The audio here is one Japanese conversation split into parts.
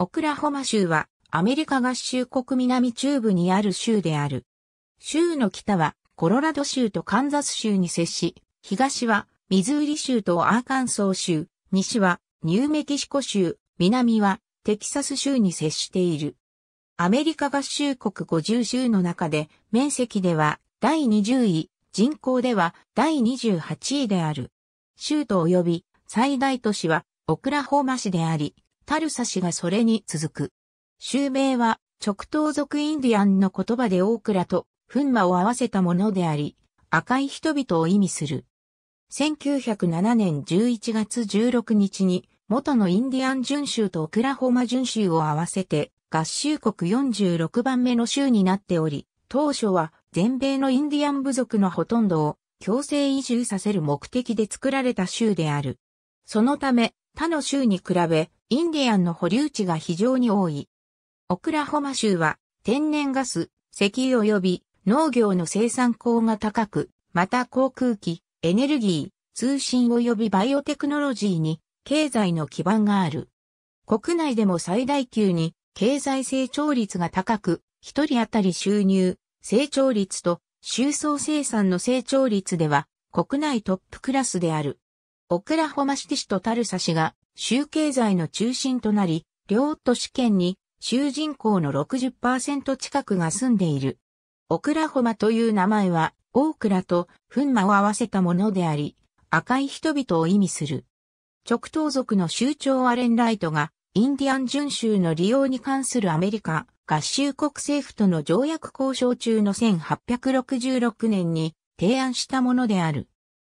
オクラホマ州はアメリカ合衆国南中部にある州である。州の北はコロラド州とカンザス州に接し、東はミズーリ州とアーカンソー州、西はニューメキシコ州、南はテキサス州に接している。アメリカ合衆国50州の中で面積では第20位、人口では第28位である。州と及び最大都市はオクラホマ市であり、タルサ氏がそれに続く。襲名は、直東族インディアンの言葉でオークラと、フンマを合わせたものであり、赤い人々を意味する。1907年11月16日に、元のインディアン巡州とオクラホマ巡州を合わせて、合衆国46番目の州になっており、当初は全米のインディアン部族のほとんどを強制移住させる目的で作られた州である。そのため、他の州に比べ、インディアンの保留地が非常に多い。オクラホマ州は、天然ガス、石油及び農業の生産高が高く、また航空機、エネルギー、通信及びバイオテクノロジーに経済の基盤がある。国内でも最大級に経済成長率が高く、一人当たり収入、成長率と収葬生産の成長率では国内トップクラスである。オクラホマシティ市とタルサ市が州経済の中心となり、両都市圏に州人口の60%近くが住んでいる。オクラホマという名前は、オークラとフンマを合わせたものであり、赤い人々を意味する。直当族の州長アレン・ライトが、インディアン準州の利用に関するアメリカ合衆国政府との条約交渉中の1866年に提案したものである。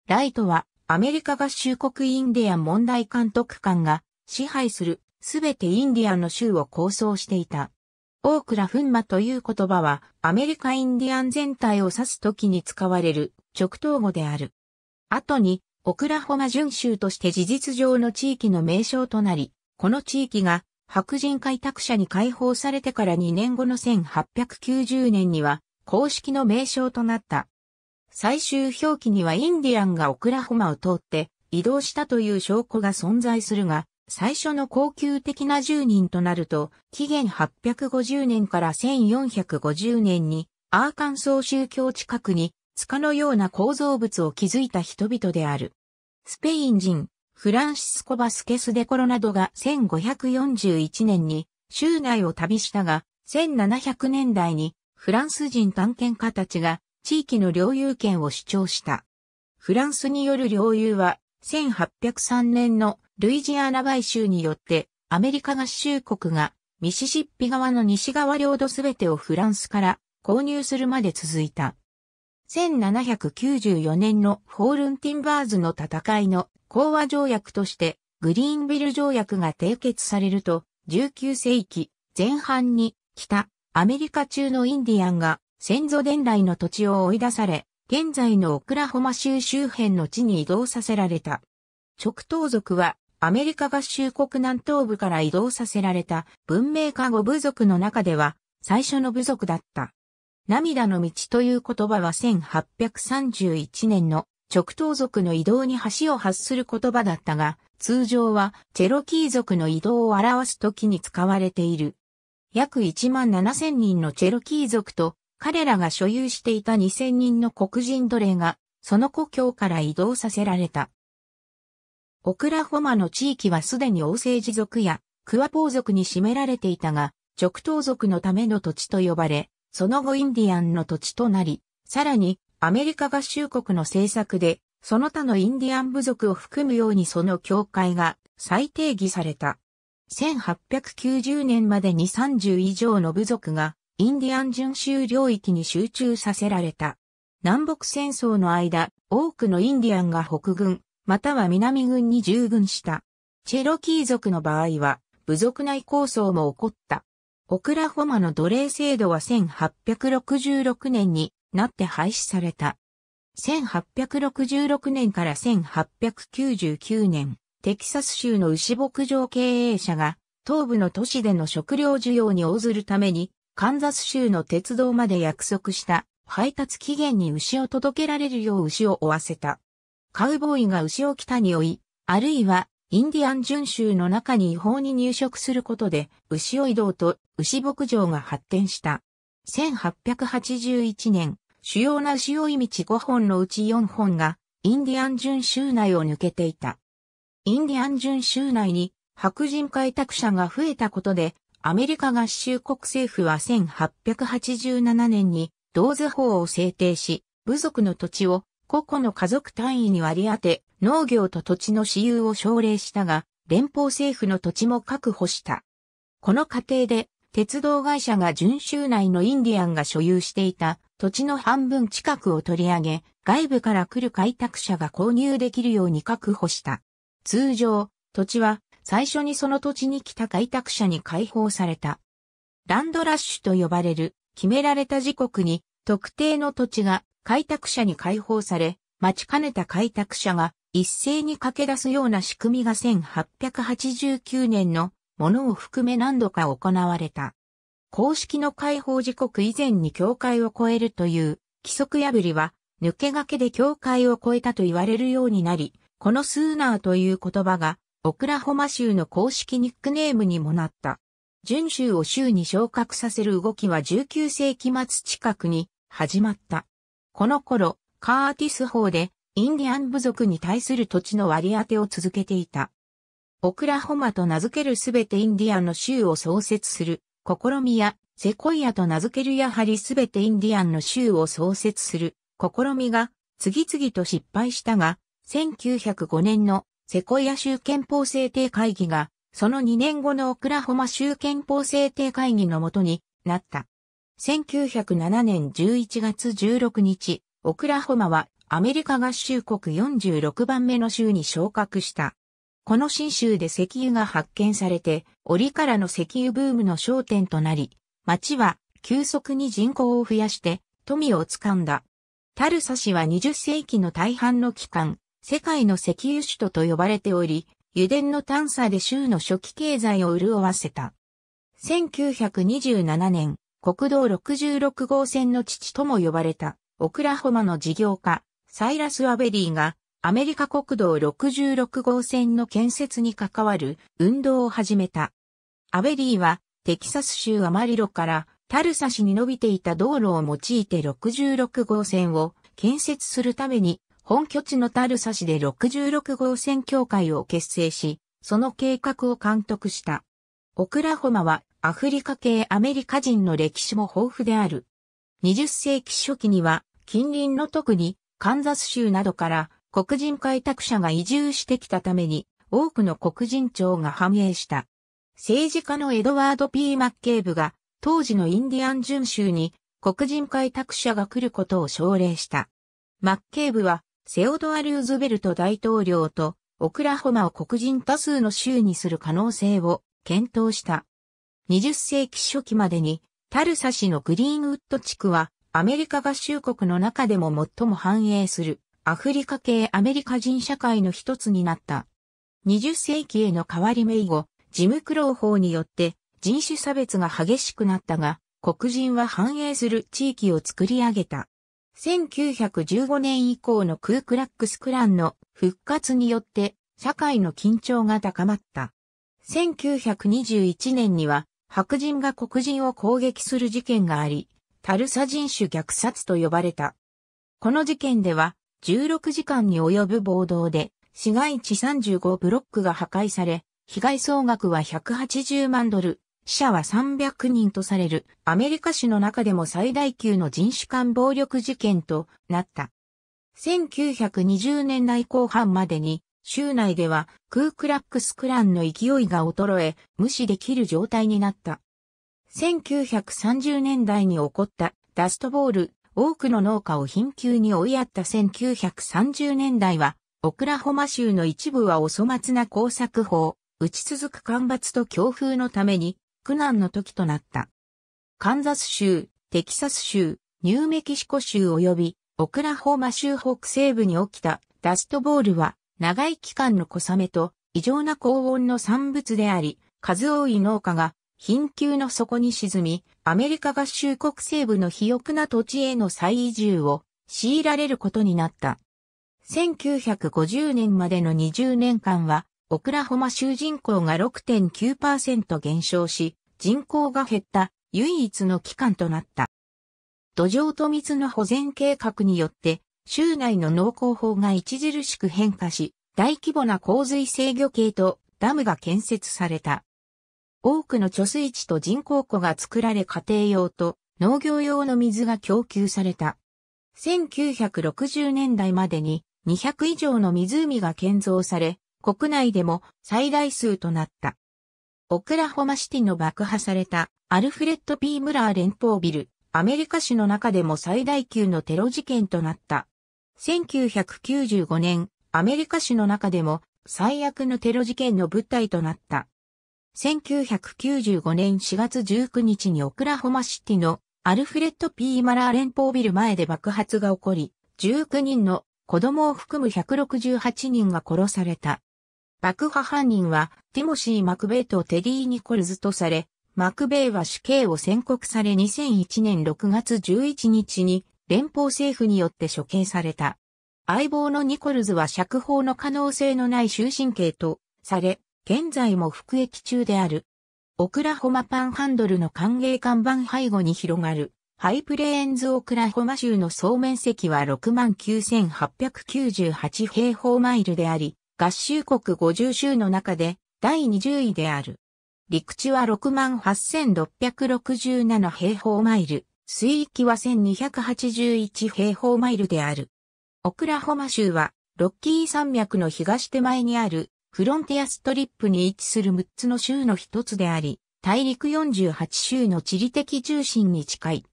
ライトはアメリカ合衆国インディアン問題監督官が支配するすべてインディアンの州を構想していた。オークラ・フンマという言葉はアメリカインディアン全体を指す時に使われる直統語である。後にオクラホマ準州として事実上の地域の名称となり、この地域が白人開拓者に解放されてから2年後の1890年には公式の名称となった。最終表記にはインディアンがオクラホマを通って移動したという証拠が存在するが、最初の高級的な住人となると、紀元850年から1450年に、アーカンソー宗教近くに、塚のような構造物を築いた人々である。スペイン人、フランシスコ・バスケス・デコロなどが1541年に、州内を旅したが、1700年代に、フランス人探検家たちが地域の領有権を主張した。フランスによる領有は、1803年のルイジアナ買収によって、アメリカ合衆国がミシシッピ側の西側領土すべてをフランスから購入するまで続いた。1794年のホールンティンバーズの戦いの講和条約としてグリーンビル条約が締結されると19世紀前半に北アメリカ中のインディアンが先祖伝来の土地を追い出され、現在のオクラホマ州周辺の地に移動させられた。直頭族はアメリカ合衆国南東部から移動させられた文明化語部族の中では最初の部族だった。涙の道という言葉は1831年の直頭族の移動に橋を発する言葉だったが、通常はチェロキー族の移動を表す時に使われている。約1万7000人のチェロキー族と彼らが所有していた2000人の黒人奴隷が、その故郷から移動させられた。オクラホマの地域はすでに王政持族やクワポー族に占められていたが、直頭族のための土地と呼ばれ、その後インディアンの土地となり、さらにアメリカ合衆国の政策で、その他のインディアン部族を含むようにその境界が再定義された。1890年までに30以上の部族がインディアン準州領域に集中させられた。南北戦争の間、多くのインディアンが北軍、または南軍に従軍した。チェロキー族の場合は、部族内抗争も起こった。オクラホマの奴隷制度は1866年になって廃止された。1866年から1899年、テキサス州の牛牧場経営者が、東部の都市での食料需要に応ずるために、カンザス州の鉄道まで約束した配達期限に牛を届けられるよう牛を追わせた。カウボーイが牛を北に追い、あるいはインディアン巡州の中に違法に入植することで牛を移動と牛牧場が発展した。1881年、主要な牛追い道5本のうち4本がインディアン巡州内を抜けていた。インディアン巡州内に白人開拓者が増えたことでアメリカ合衆国政府は1887年に同図法を制定し、部族の土地を個々の家族単位に割り当て、農業と土地の私有を奨励したが、連邦政府の土地も確保した。この過程で、鉄道会社が順州内のインディアンが所有していた土地の半分近くを取り上げ、外部から来る開拓者が購入できるように確保した。通常、土地は最初にその土地に来た開拓者に解放された。ランドラッシュと呼ばれる決められた時刻に特定の土地が開拓者に解放され、待ちかねた開拓者が一斉に駆け出すような仕組みが1889年のものを含め何度か行われた。公式の解放時刻以前に境界を越えるという規則破りは抜け駆けで境界を越えたと言われるようになり、このスーナーという言葉がオクラホマ州の公式ニックネームにもなった。準州を州に昇格させる動きは19世紀末近くに始まった。この頃、カーティス法でインディアン部族に対する土地の割り当てを続けていた。オクラホマと名付けるすべてインディアンの州を創設する試みや、セコイアと名付けるやはりすべてインディアンの州を創設する試みが次々と失敗したが、1905年のセコイア州憲法制定会議が、その2年後のオクラホマ州憲法制定会議のもとになった。1907年11月16日、オクラホマはアメリカ合衆国46番目の州に昇格した。この新州で石油が発見されて、折からの石油ブームの焦点となり、町は急速に人口を増やして富をつかんだ。タルサ氏は20世紀の大半の期間、世界の石油首都と呼ばれており、油田の探査で州の初期経済を潤わせた。1927年、国道66号線の父とも呼ばれた、オクラホマの事業家、サイラス・アベリーが、アメリカ国道66号線の建設に関わる運動を始めた。アベリーは、テキサス州アマリロから、タルサ市に伸びていた道路を用いて66号線を建設するために本拠地のタルサ市で66号線協会を結成し、その計画を監督した。オクラホマはアフリカ系アメリカ人の歴史も豊富である。20世紀初期には近隣の特にカンザス州などから黒人開拓者が移住してきたために多くの黒人町が繁栄した。政治家のエドワード・ P・ マッケーブが当時のインディアン準州に黒人開拓者が来ることを奨励した。マッケーブはセオドア・ルーズベルト大統領とオクラホマを黒人多数の州にする可能性を検討した。20世紀初期までにタルサ市のグリーンウッド地区はアメリカ合衆国の中でも最も繁栄するアフリカ系アメリカ人社会の一つになった。20世紀への変わり目以後、ジムクロー法によって人種差別が激しくなったが、黒人は繁栄する地域を作り上げた。1915年以降のクークラックスクランの復活によって社会の緊張が高まった。1921年には白人が黒人を攻撃する事件があり、タルサ人種虐殺と呼ばれた。この事件では16時間に及ぶ暴動で市街地35ブロックが破壊され、被害総額は180万ドル、死者は300人とされるアメリカ史の中でも最大級の人種間暴力事件となった。1920年代後半までに州内ではクークラックスクランの勢いが衰え無視できる状態になった。1930年代に起こったダストボール、多くの農家を貧窮に追いやった1930年代は、オクラホマ州の一部はお粗末な工作法、打ち続く干ばつと強風のために、苦難の時となった。カンザス州、テキサス州、ニューメキシコ州及びオクラホーマ州北西部に起きたダストボールは長い期間の小雨と異常な高温の産物であり、数多い農家が貧窮の底に沈み、アメリカ合衆国西部の肥沃な土地への再移住を強いられることになった。1950年までの20年間は、オクラホマ州人口が6.9%減少し、人口が減った唯一の機関となった。土壌と水の保全計画によって、州内の農耕法が著しく変化し、大規模な洪水制御系とダムが建設された。多くの貯水池と人工湖が作られ家庭用と農業用の水が供給された。1960年代までに200以上の湖が建造され、国内でも最大数となった。オクラホマシティの爆破されたアルフレッド・ P・ ムラー連邦ビル、アメリカ市の中でも最大級のテロ事件となった。1995年、アメリカ市の中でも最悪のテロ事件の舞台となった。1995年4月19日にオクラホマシティのアルフレッド・ P・ マラー連邦ビル前で爆発が起こり、19人の子供を含む168人が殺された。爆破犯人は、ティモシー・マクベイとテディ・ニコルズとされ、マクベイは死刑を宣告され2001年6月11日に連邦政府によって処刑された。相棒のニコルズは釈放の可能性のない終身刑とされ、現在も服役中である。オクラホマパンハンドルの歓迎看板背後に広がる、ハイプレーンズオクラホマ州の総面積は69,898平方マイルであり、合衆国50州の中で第20位である。陸地は68,667平方マイル、水域は1281平方マイルである。オクラホマ州は、ロッキー山脈の東手前にあるフロンティアストリップに位置する6つの州の一つであり、大陸48州の地理的中心に近い。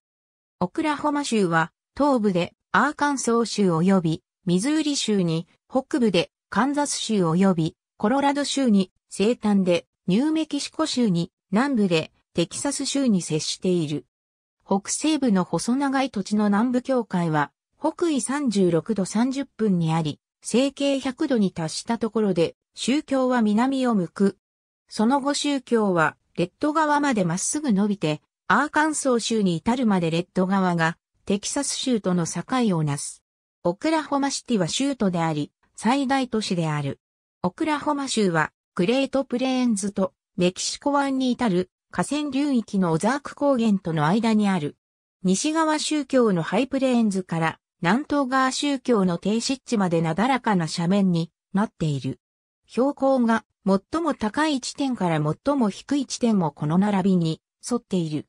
オクラホマ州は、東部でアーカンソー州及びミズーリ州に、北部でカンザス州及びコロラド州に西端で、ニューメキシコ州に南部でテキサス州に接している。北西部の細長い土地の南部境界は、北緯36度30分にあり、成形100度に達したところで、宗教は南を向く。その後宗教は、レッド側までまっすぐ伸びて、アーカンソー州に至るまでレッド側が、テキサス州との境をなす。オクラホマシティは州都であり、最大都市である。オクラホマ州は、グレートプレーンズとメキシコ湾に至る河川流域のオザーク高原との間にある。西側宗教のハイプレーンズから南東側宗教の低湿地までなだらかな斜面になっている。標高が最も高い地点から最も低い地点もこの並びに沿っている。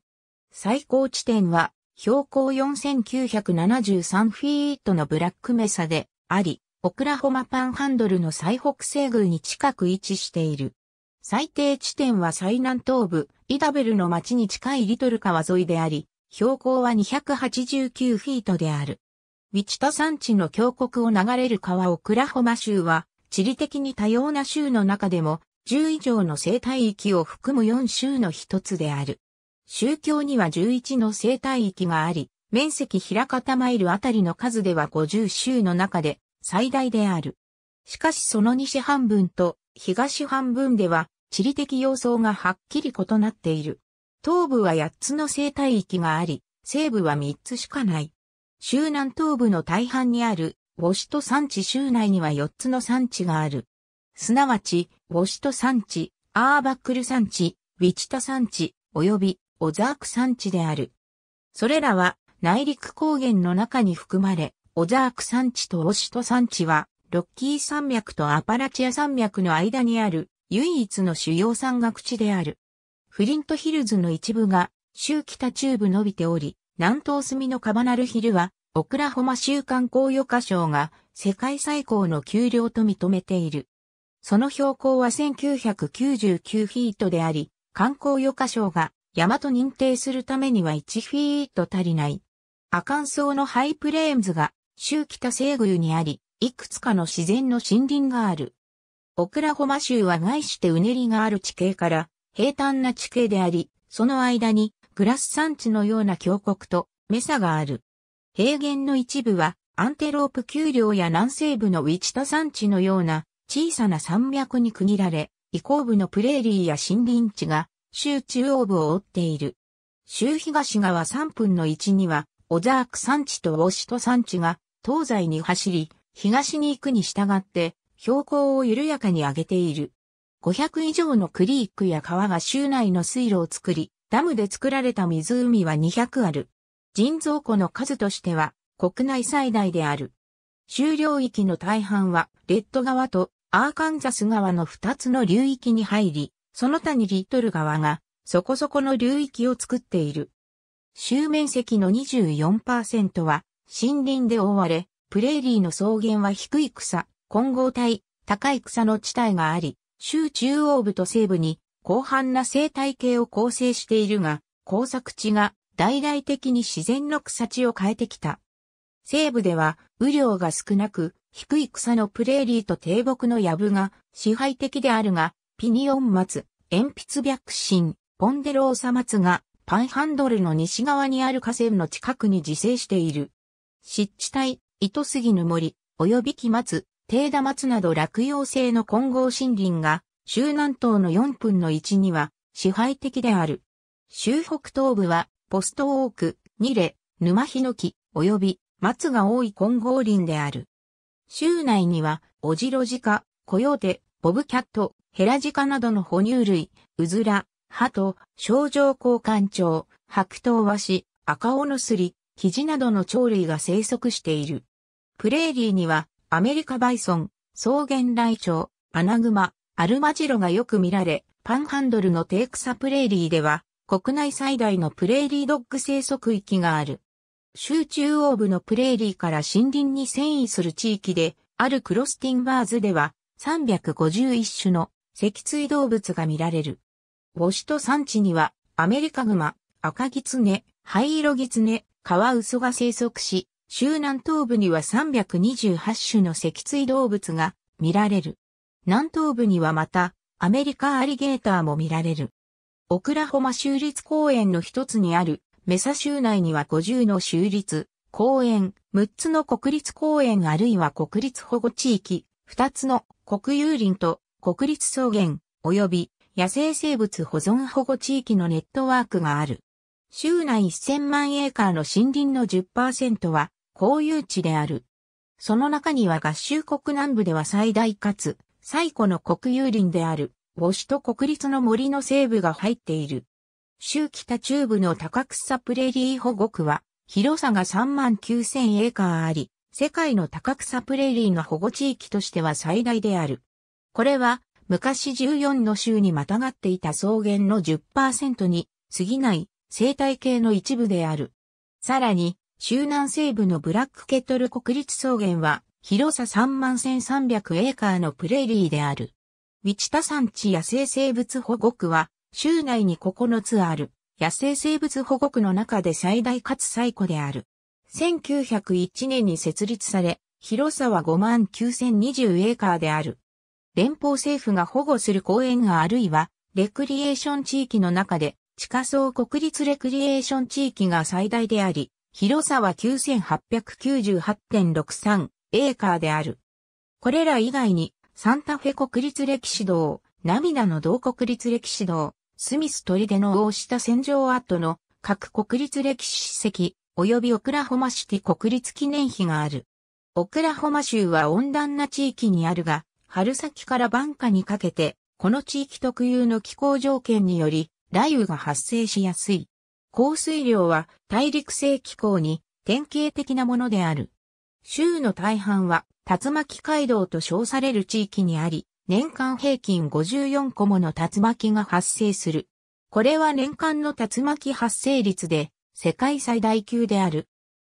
最高地点は標高4973フィートのブラックメサであり、オクラホマパンハンドルの最北西宮に近く位置している。最低地点は最南東部、イダベルの町に近いリトル川沿いであり、標高は289フィートである。ウィチタ山地の峡谷を流れる川オクラホマ州は、地理的に多様な州の中でも、10以上の生態域を含む4州の一つである。宗教には11の生態域があり、面積平方マイルあたりの数では50州の中で最大である。しかしその西半分と東半分では地理的様相がはっきり異なっている。東部は8つの生態域があり、西部は3つしかない。周南東部の大半にあるウォシト山地周内には4つの山地がある。すなわち、ウォシト山地、アーバックル山地、ウィチタ山地、及びオザーク山地である。それらは内陸高原の中に含まれ、オザーク山地とオシト山地は、ロッキー山脈とアパラチア山脈の間にある唯一の主要山岳地である。フリントヒルズの一部が州北中部伸びており、南東隅のカバナルヒルは、オクラホマ州観光予科省が世界最高の丘陵と認めている。その標高は1999フィートであり、観光予科省が山と認定するためには1フィート足りない。アカンソーのハイプレーンズが州北西宮にあり、いくつかの自然の森林がある。オクラホマ州は外してうねりがある地形から平坦な地形であり、その間にグラス山地のような峡谷とメサがある。平原の一部はアンテロープ丘陵や南西部のウィチタ山地のような小さな山脈に区切られ、移行部のプレーリーや森林地が州中央部を覆っている。州東側3分の1にはオザーク山地とウォシト山地が東西に走り、東に行くに従って標高を緩やかに上げている。500以上のクリークや川が州内の水路を作り、ダムで作られた湖は200ある。人造湖の数としては国内最大である。収領域の大半はレッド川とアーカンザス川の2つの流域に入り、その他にリトル川がそこそこの流域を作っている。州面積の24%は森林で覆われ、プレーリーの草原は低い草、混合体、高い草の地帯があり、州中央部と西部に広範な生態系を構成しているが、工作地が大々的に自然の草地を変えてきた。西部では雨量が少なく、低い草のプレーリーと低木の藪が支配的であるが、ピニオン松、鉛筆白芯、ポンデローサ松がパンハンドルの西側にある河川の近くに自生している。湿地帯、糸杉の森、及び木松、低田松など落葉性の混合森林が、周南東の4分の1には支配的である。周北東部は、ポストオーク、ニレ、沼ヒノキ、及び松が多い混合林である。州内には、オジロジカ、コヨーテ、ボブキャット、ヘラジカなどの哺乳類、ウズラ、ハト、症状交換鳥、白頭ワシ、赤オノスリ、キジなどの鳥類が生息している。プレーリーにはアメリカバイソン、草原ライチョウ、アナグマ、アルマジロがよく見られ、パンハンドルのテイクサプレーリーでは国内最大のプレーリードッグ生息域がある。州中央部のプレーリーから森林に遷移する地域で、あるクロスティンバーズでは351種の脊椎動物が見られる。ウォシュト山地にはアメリカグマ、赤ギツネ、灰色ギツネ、カワウソが生息し、州南東部には328種の脊椎動物が見られる。南東部にはまた、アメリカアリゲーターも見られる。オクラホマ州立公園の一つにある、メサ州内には50の州立、公園、6つの国立公園あるいは国立保護地域、2つの国有林と国立草原、及び野生生物保存保護地域のネットワークがある。州内1000万エーカーの森林の10%は公有地である。その中には合衆国南部では最大かつ最古の国有林であるウォシュと国立の森の西部が入っている。州北中部の高草プレリー保護区は広さが3万9000エーカーあり、世界の高草プレリーの保護地域としては最大である。これは昔14の州にまたがっていた草原の10%に過ぎない生態系の一部である。さらに、州南西部のブラックケトル国立草原は、広さ31,300エーカーのプレーリーである。ウィチタ山地野生生物保護区は、州内に9つある、野生生物保護区の中で最大かつ最古である。1901年に設立され、広さは59,020エーカーである。連邦政府が保護する公園があるいは、レクリエーション地域の中で、地下層国立レクリエーション地域が最大であり、広さは9898.63エーカーである。これら以外に、サンタフェ国立歴史堂、涙の道国立歴史堂、スミス砦の大下戦場跡の各国立歴史史跡、及びオクラホマシティ国立記念碑がある。オクラホマ州は温暖な地域にあるが、春先から晩夏にかけて、この地域特有の気候条件により、雷雨が発生しやすい。降水量は大陸性気候に典型的なものである。州の大半は竜巻街道と称される地域にあり、年間平均54個もの竜巻が発生する。これは年間の竜巻発生率で世界最大級である。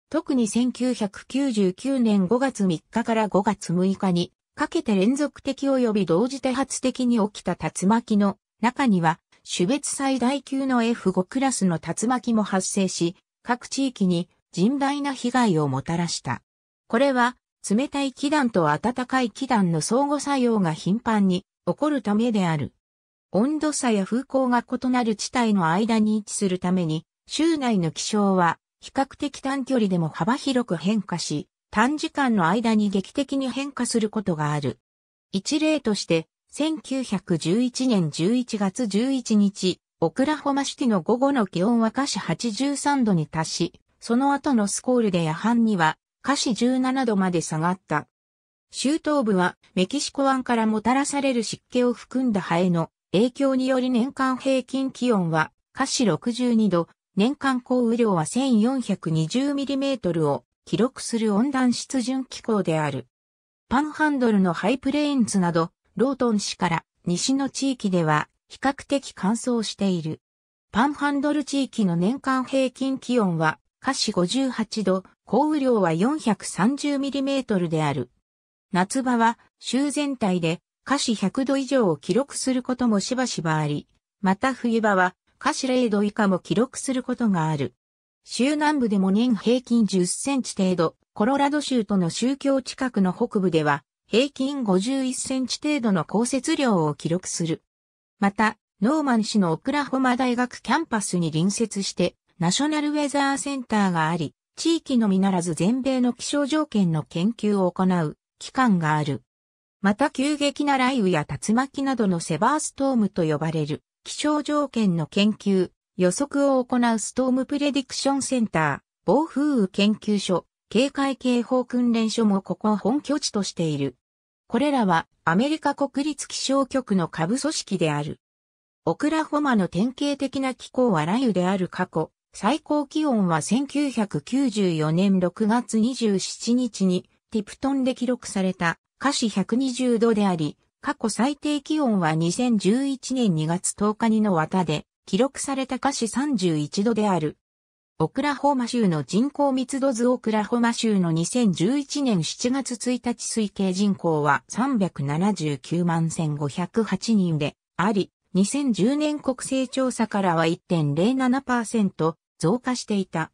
特に1999年5月3日から5月6日にかけて連続的及び同時多発的に起きた竜巻の中には種別最大級の F5 クラスの竜巻も発生し、各地域に甚大な被害をもたらした。これは、冷たい気団と暖かい気団の相互作用が頻繁に起こるためである。温度差や風向が異なる地帯の間に位置するために、州内の気象は比較的短距離でも幅広く変化し、短時間の間に劇的に変化することがある。一例として、1911年11月11日、オクラホマシティの午後の気温は華氏83度に達し、その後のスコールで夜半には華氏17度まで下がった。州東部はメキシコ湾からもたらされる湿気を含んだハエの影響により年間平均気温は華氏62度、年間降雨量は 1420mm を記録する温暖湿潤気候である。パンハンドルのハイプレインズなどロートン市から西の地域では比較的乾燥している。パンハンドル地域の年間平均気温は華氏58度、降雨量は 430mm である。夏場は州全体で華氏100度以上を記録することもしばしばあり、また冬場は華氏0度以下も記録することがある。州南部でも年平均10センチ程度、コロラド州との宗教近くの北部では平均51センチ程度の降雪量を記録する。また、ノーマン市のオクラホマ大学キャンパスに隣接して、ナショナルウェザーセンターがあり、地域のみならず全米の気象条件の研究を行う機関がある。また急激な雷雨や竜巻などのセバーストームと呼ばれる気象条件の研究、予測を行うストームプレディクションセンター、暴風雨研究所、警戒警報訓練所もここを本拠地としている。これらはアメリカ国立気象局の下部組織である。オクラホマの典型的な気候は雷雨である過去、最高気温は1994年6月27日にティプトンで記録された華氏120度であり、過去最低気温は2011年2月10日にの綿で記録された華氏31度である。オクラホマ州の人口密度図オクラホマ州の2011年7月1日推計人口は379万1508人であり、2010年国勢調査からは1.07%増加していた。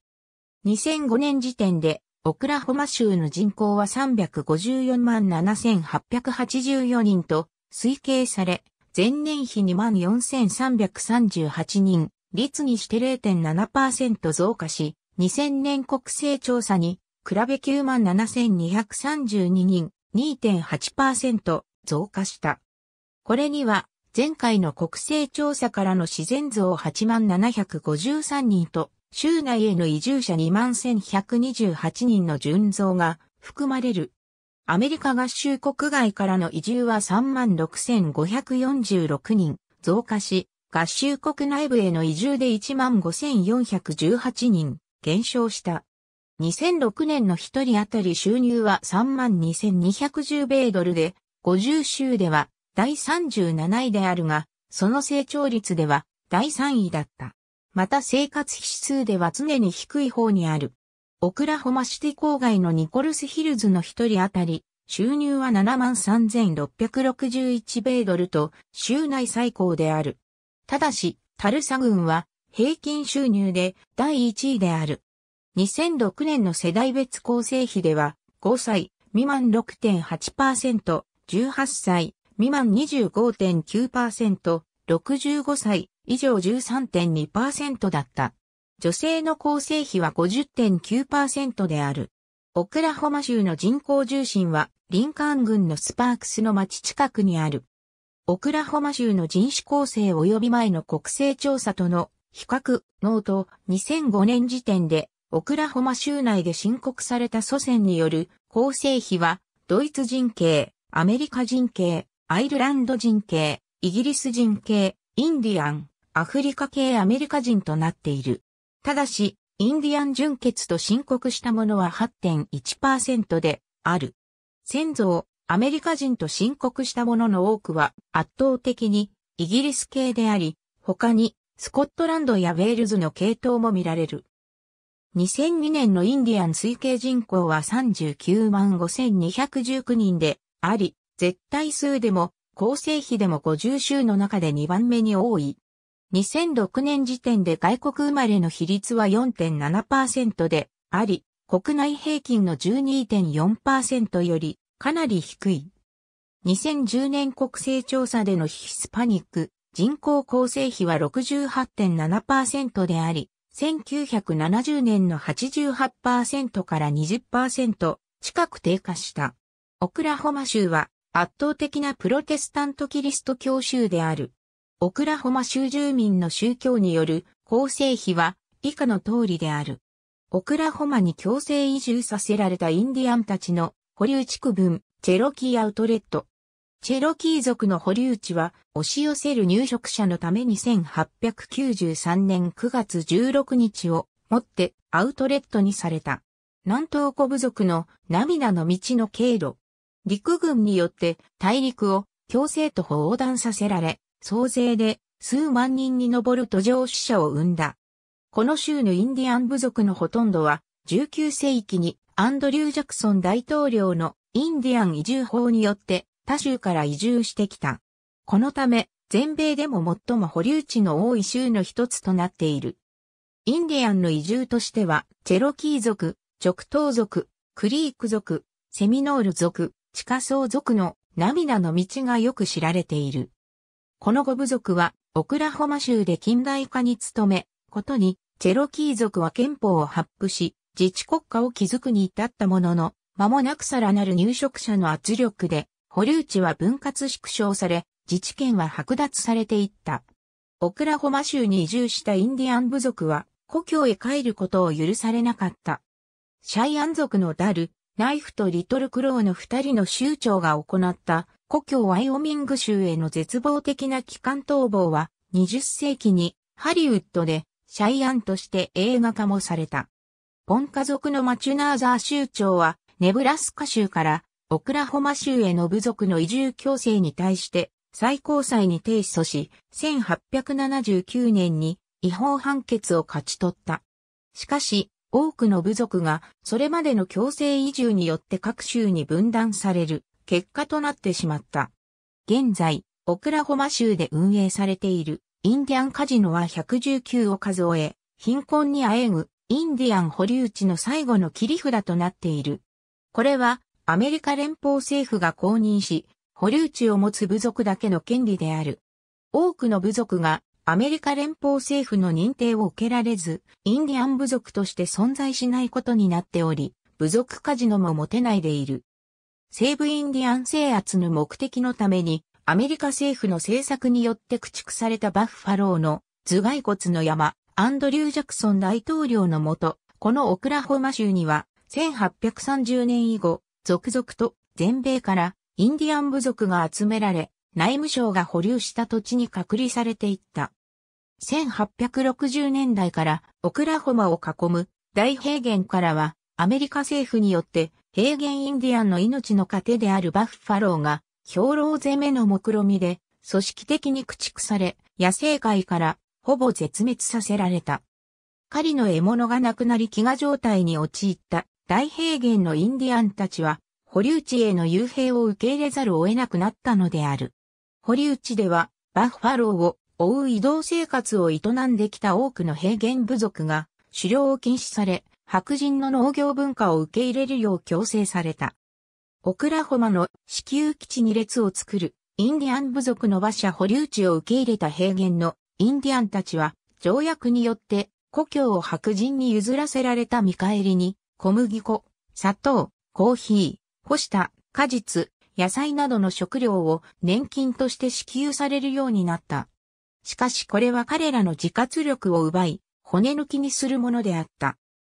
2005年時点でオクラホマ州の人口は354万7884人と推計され、前年比2万4338人、率にして0.7%増加し、2000年国勢調査に比べ97,232人、2.8%増加した。これには、前回の国勢調査からの自然増87,53人と、州内への移住者21,128人の純増が含まれる。アメリカ合衆国外からの移住は36,546人増加し、合衆国内部への移住で15,418人減少した。2006年の1人当たり収入は32,210米ドルで、50州では第37位であるが、その成長率では第3位だった。また生活指数では常に低い方にある。オクラホマシティ郊外のニコルスヒルズの一人当たり、収入は73,661米ドルと、州内最高である。ただし、タルサ軍は平均収入で第1位である。2006年の世代別構成比では、5歳未満6.8%、18歳未満25.9%、65歳以上13.2%だった。女性の構成比は50.9%である。オクラホマ州の人口重心は、リンカーン郡のスパークスの町近くにある。オクラホマ州の人種構成及び前の国勢調査との比較、ノート、2005年時点で、オクラホマ州内で申告された祖先による構成比は、ドイツ人系、アメリカ人系、アイルランド人系、イギリス人系、インディアン、アフリカ系アメリカ人となっている。ただし、インディアン純血と申告したものは8.1%である。先祖をアメリカ人と申告したものの多くは圧倒的にイギリス系であり、他にスコットランドやウェールズの系統も見られる。2002年のインディアン推計人口は39万5219人であり、絶対数でも構成比でも50州の中で2番目に多い。2006年時点で外国生まれの比率は4.7%であり、国内平均の12.4%よりかなり低い。2010年国勢調査でのヒスパニック人口構成比は68.7%であり、1970年の88%から20%近く低下した。オクラホマ州は圧倒的なプロテスタントキリスト教州である。オクラホマ州住民の宗教による構成比は以下の通りである。オクラホマに強制移住させられたインディアンたちの保留地区分、チェロキーアウトレット。チェロキー族の保留地は、押し寄せる入植者のために1893年9月16日をもってアウトレットにされた。南東古部族の涙の道の経路。陸軍によって大陸を強制徒歩横断させられ、総勢で数万人に上る途上死者を生んだ。この州のインディアン部族のほとんどは19世紀にアンドリュー・ジャクソン大統領のインディアン移住法によって他州から移住してきた。このため、全米でも最も保留地の多い州の一つとなっている。インディアンの移住としては、チェロキー族、直頭族、クリーク族、セミノール族、地下層族の涙の道がよく知られている。この五部族は、オクラホマ州で近代化に努め、ことに、チェロキー族は憲法を発布し、自治国家を築くに至ったものの、間もなくさらなる入植者の圧力で、保留地は分割縮小され、自治権は剥奪されていった。オクラホマ州に移住したインディアン部族は、故郷へ帰ることを許されなかった。シャイアン族のダル、ナイフとリトルクローの二人の州長が行った故郷ワイオミング州への絶望的な帰還逃亡は20世紀にハリウッドでシャイアンとして映画化もされた。ポン家族のマチュナーザー州長は、ネブラスカ州から、オクラホマ州への部族の移住強制に対して、最高裁に提訴し、1879年に違法判決を勝ち取った。しかし、多くの部族が、それまでの強制移住によって各州に分断される、結果となってしまった。現在、オクラホマ州で運営されている、インディアンカジノは119を数え、貧困にあえぐインディアン保留地の最後の切り札となっている。これは、アメリカ連邦政府が公認し、保留地を持つ部族だけの権利である。多くの部族がアメリカ連邦政府の認定を受けられず、インディアン部族として存在しないことになっており、部族カジノも持てないでいる。西部インディアン制圧の目的のために、アメリカ政府の政策によって駆逐されたバッファローの頭蓋骨の山、アンドリュー・ジャクソン大統領のもと、このオクラホマ州には、1830年以後、続々と全米からインディアン部族が集められ、内務省が保留した土地に隔離されていった。1860年代からオクラホマを囲む大平原からはアメリカ政府によって平原インディアンの命の糧であるバッファローが兵糧攻めの目論みで組織的に駆逐され野生界からほぼ絶滅させられた。狩りの獲物がなくなり飢餓状態に陥った大平原のインディアンたちは、保留地への遊兵を受け入れざるを得なくなったのである。保留地では、バッファローを追う移動生活を営んできた多くの平原部族が、狩猟を禁止され、白人の農業文化を受け入れるよう強制された。オクラホマの子宮基地に列を作るインディアン部族の馬車保留地を受け入れた平原のインディアンたちは条約によって故郷を白人に譲らせられた見返りに小麦粉、砂糖、コーヒー、干した果実、野菜などの食料を年金として支給されるようになった。しかしこれは彼らの自活力を奪い、骨抜きにするものであった。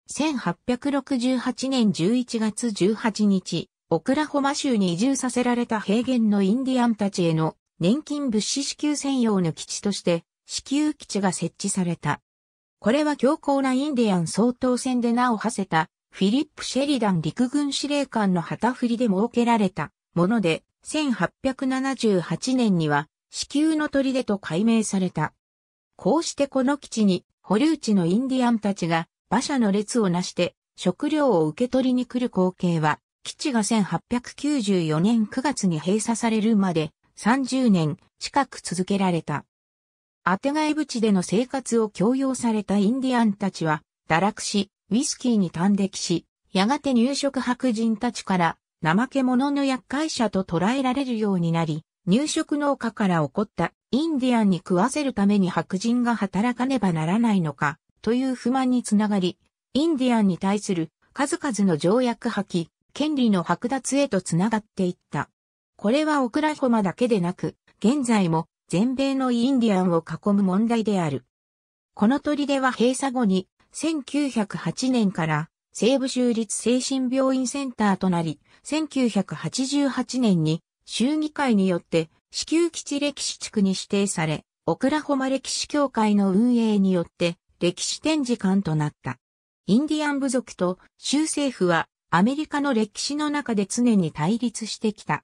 1868年11月18日、オクラホマ州に移住させられた平原のインディアンたちへの年金物資支給専用の基地として支給基地が設置された。これは強硬なインディアン総統選で名を馳せたフィリップ・シェリダン陸軍司令官の旗振りで設けられたもので、1878年には支給の砦と改名された。こうしてこの基地に保留地のインディアンたちが馬車の列をなして食料を受け取りに来る光景は、基地が1894年9月に閉鎖されるまで30年近く続けられた。当て外部地での生活を強要されたインディアンたちは、堕落し、ウィスキーに短溺し、やがて入植白人たちから怠け者の厄介者と捉えられるようになり、入植農家から起こったインディアンに食わせるために白人が働かねばならないのか、という不満につながり、インディアンに対する数々の条約破棄、権利の剥奪へとつながっていった。これはオクラホマだけでなく、現在も全米のインディアンを囲む問題である。この砦は閉鎖後に1908年から西部州立精神病院センターとなり、1988年に州議会によって支給基地歴史地区に指定され、オクラホマ歴史協会の運営によって歴史展示館となった。インディアン部族と州政府はアメリカの歴史の中で常に対立してきた。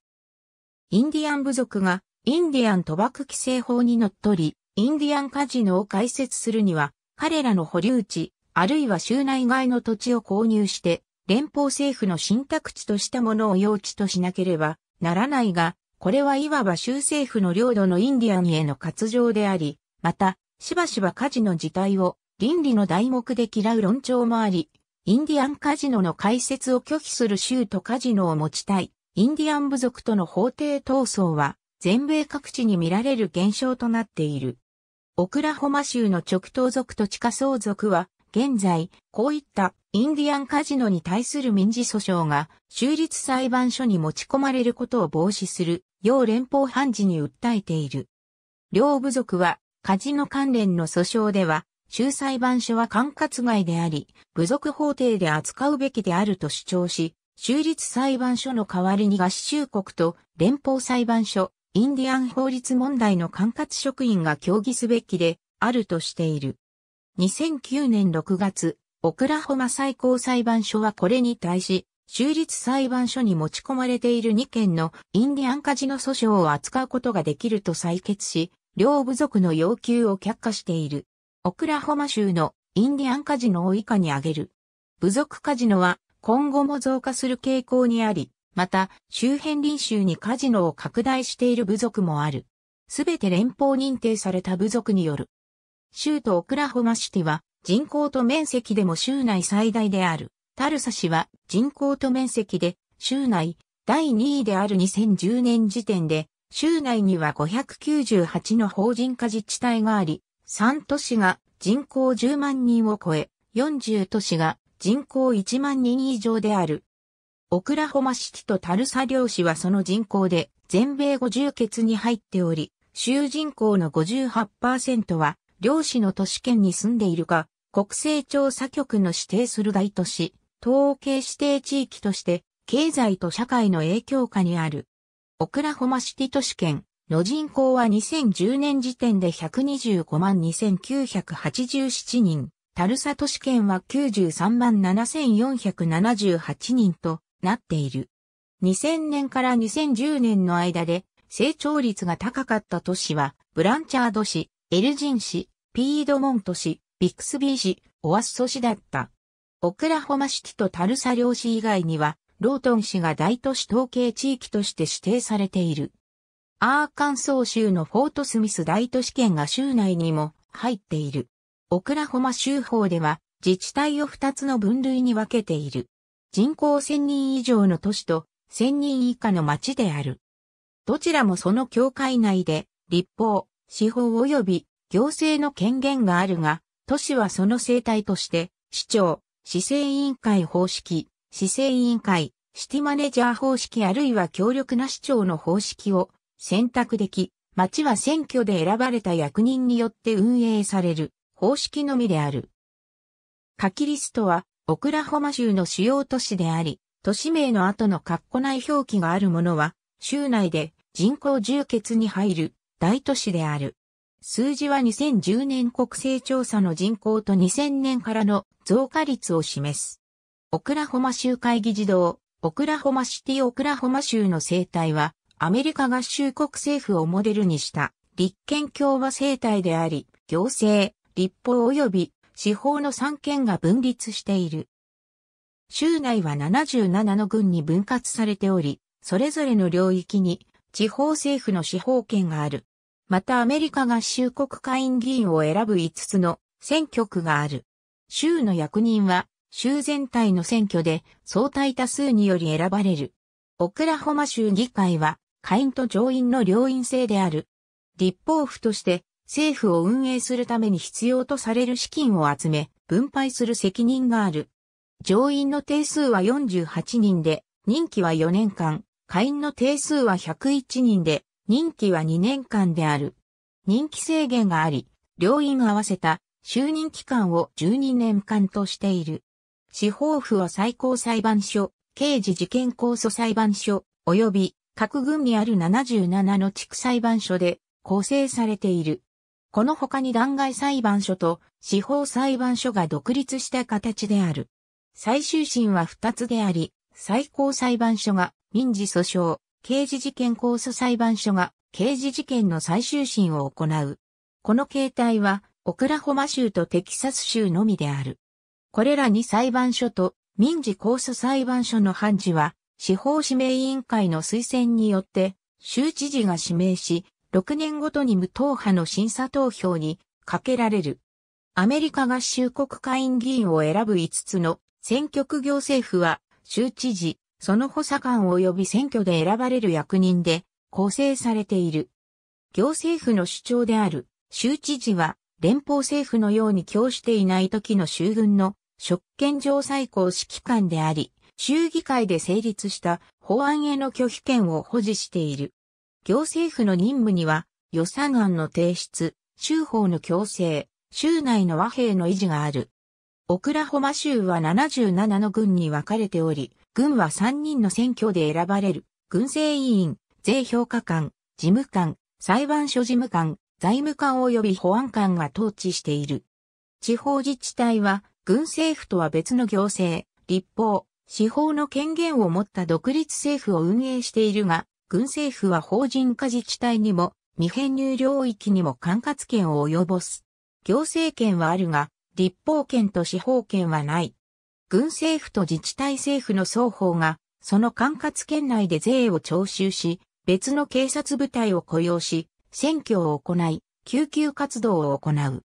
インディアン部族がインディアン賭博規制法にのっとり、インディアンカジノを開設するには、彼らの保留地、あるいは州内外の土地を購入して、連邦政府の信託地としたものを用地としなければならないが、これはいわば州政府の領土のインディアンへの割譲であり、また、しばしばカジノ自体を倫理の題目で嫌う論調もあり、インディアンカジノの開設を拒否する州とカジノを持ちたい、インディアン部族との法廷闘争は、全米各地に見られる現象となっている。オクラホマ州の直頭族と地下相続は、現在、こういったインディアンカジノに対する民事訴訟が州立裁判所に持ち込まれることを防止する、要連邦判事に訴えている。両部族は、カジノ関連の訴訟では、州裁判所は管轄外であり、部族法廷で扱うべきであると主張し、州立裁判所の代わりに合衆国と連邦裁判所、インディアン法律問題の管轄職員が協議すべきであるとしている。2009年6月、オクラホマ最高裁判所はこれに対し、州立裁判所に持ち込まれている2件のインディアンカジノ訴訟を扱うことができると採決し、両部族の要求を却下している。オクラホマ州のインディアンカジノを以下に挙げる。部族カジノは今後も増加する傾向にあり、また、周辺臨州にカジノを拡大している部族もある。すべて連邦認定された部族による。州都オクラホマシティは人口と面積でも州内最大である。タルサ市は人口と面積で州内第2位である2010年時点で州内には598の法人化自治体があり、3都市が人口10万人を超え、40都市が人口1万人以上である。オクラホマシティとタルサ漁師はその人口で全米50欠に入っており、州人口の58%は漁師の都市圏に住んでいるが、国勢調査局の指定する大都市、統計指定地域として経済と社会の影響下にある。オクラホマシティ都市圏の人口は2010年時点で125万2987人、タルサ都市圏は93万7478人となっている。2000年から2010年の間で成長率が高かった都市は、ブランチャード市、エルジン市、ピードモント市、ビクスビー市、オアッソ市だった。オクラホマシティとタルサ領市以外には、ロートン市が大都市統計地域として指定されている。アーカンソー州のフォートスミス大都市圏が州内にも入っている。オクラホマ州法では自治体を2つの分類に分けている。人口1000人以上の都市と1000人以下の町である。どちらもその境界内で、立法、司法及び行政の権限があるが、都市はその生態として、市長、市政委員会方式、市政委員会、シティマネージャー方式あるいは強力な市長の方式を選択でき、町は選挙で選ばれた役人によって運営される方式のみである。下記リストはオクラホマ州の主要都市であり、都市名の後の括弧内表記があるものは、州内で人口充血に入る大都市である。数字は2010年国勢調査の人口と2000年からの増加率を示す。オクラホマ州会議児童、オクラホマシティオクラホマ州の生態は、アメリカ合衆国政府をモデルにした立憲共和生態であり、行政、立法及び司方の三権が分立している。州内は77の郡に分割されており、それぞれの領域に地方政府の司法権がある。またアメリカ合衆国会員議員を選ぶ5つの選挙区がある。州の役人は州全体の選挙で相対多数により選ばれる。オクラホマ州議会は下院と上院の両院制である。立法府として政府を運営するために必要とされる資金を集め、分配する責任がある。上院の定数は48人で、任期は4年間、下院の定数は101人で、任期は2年間である。任期制限があり、両院合わせた就任期間を12年間としている。司法府は最高裁判所、刑事事件控訴裁判所、及び各軍にある77の地区裁判所で構成されている。この他に弾劾裁判所と司法裁判所が独立した形である。最終審は2つであり、最高裁判所が民事訴訟、刑事事件控訴裁判所が刑事事件の最終審を行う。この形態は、オクラホマ州とテキサス州のみである。これらに裁判所と民事控訴裁判所の判事は、司法指名委員会の推薦によって、州知事が指名し、6年ごとに無党派の審査投票にかけられる。アメリカ合衆国会員議員を選ぶ5つの選挙区行政府は州知事、その補佐官及び選挙で選ばれる役人で構成されている。行政府の主張である州知事は連邦政府のように供していない時の州軍の職権上最高指揮官であり、州議会で成立した法案への拒否権を保持している。行政府の任務には、予算案の提出、州法の強制、州内の和平の維持がある。オクラホマ州は77の軍に分かれており、軍は3人の選挙で選ばれる、軍政委員、税評価官、事務官、裁判所事務官、財務官及び保安官が統治している。地方自治体は、軍政府とは別の行政、立法、司法の権限を持った独立政府を運営しているが、軍政府は法人化自治体にも未編入領域にも管轄権を及ぼす。行政権はあるが、立法権と司法権はない。軍政府と自治体政府の双方が、その管轄圏内で税を徴収し、別の警察部隊を雇用し、選挙を行い、救急活動を行う。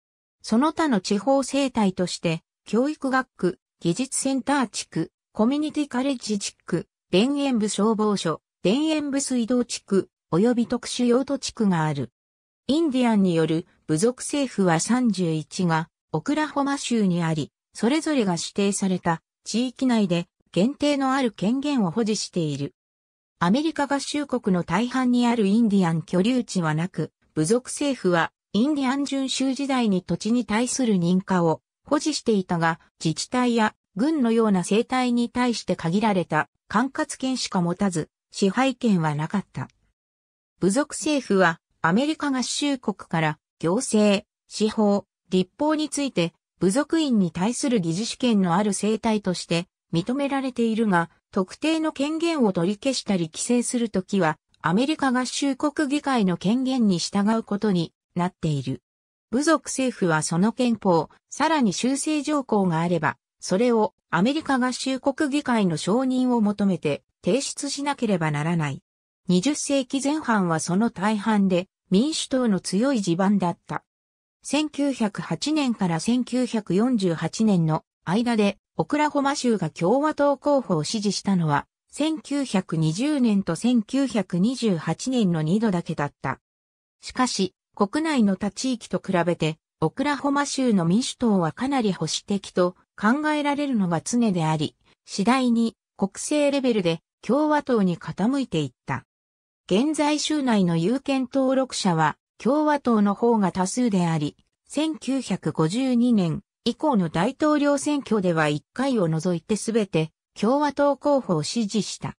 その他の地方生態として、教育学区、技術センター地区、コミュニティカレッジ地区、田園部消防署、田園部水道地区、及び特殊用途地区がある。インディアンによる部族政府は31が、オクラホマ州にあり、それぞれが指定された地域内で限定のある権限を保持している。アメリカ合衆国の大半にあるインディアン居留地はなく、部族政府はインディアン準州時代に土地に対する認可を保持していたが、自治体や軍のような生態に対して限られた管轄権しか持たず、支配権はなかった。部族政府はアメリカ合衆国から行政、司法、立法について部族員に対する議事主権のある生態として認められているが、特定の権限を取り消したり規制するときは、アメリカ合衆国議会の権限に従うことになっている。部族政府はその憲法、さらに修正条項があれば、それをアメリカ合衆国議会の承認を求めて提出しなければならない。20世紀前半はその大半で民主党の強い地盤だった。1908年から1948年の間でオクラホマ州が共和党候補を支持したのは1920年と1928年の2度だけだった。しかし、国内の他地域と比べて、オクラホマ州の民主党はかなり保守的と考えられるのが常であり、次第に国政レベルで共和党に傾いていった。現在州内の有権登録者は共和党の方が多数であり、1952年以降の大統領選挙では1回を除いてすべて共和党候補を支持した。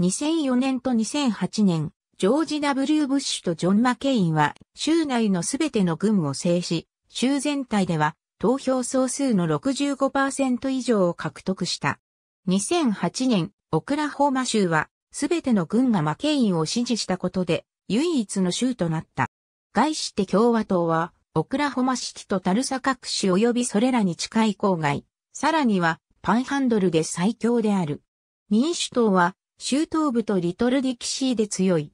2004年と2008年、ジョージ・ W・ ブッシュとジョン・マケインは州内のすべての軍を制し、州全体では投票総数の65%以上を獲得した。2008年、オクラホーマ州は、すべての軍がマケインを支持したことで、唯一の州となった。外して共和党は、オクラホマ式とタルサ各市及びそれらに近い郊外、さらには、パンハンドルで最強である。民主党は、州東部とリトルディキシーで強い。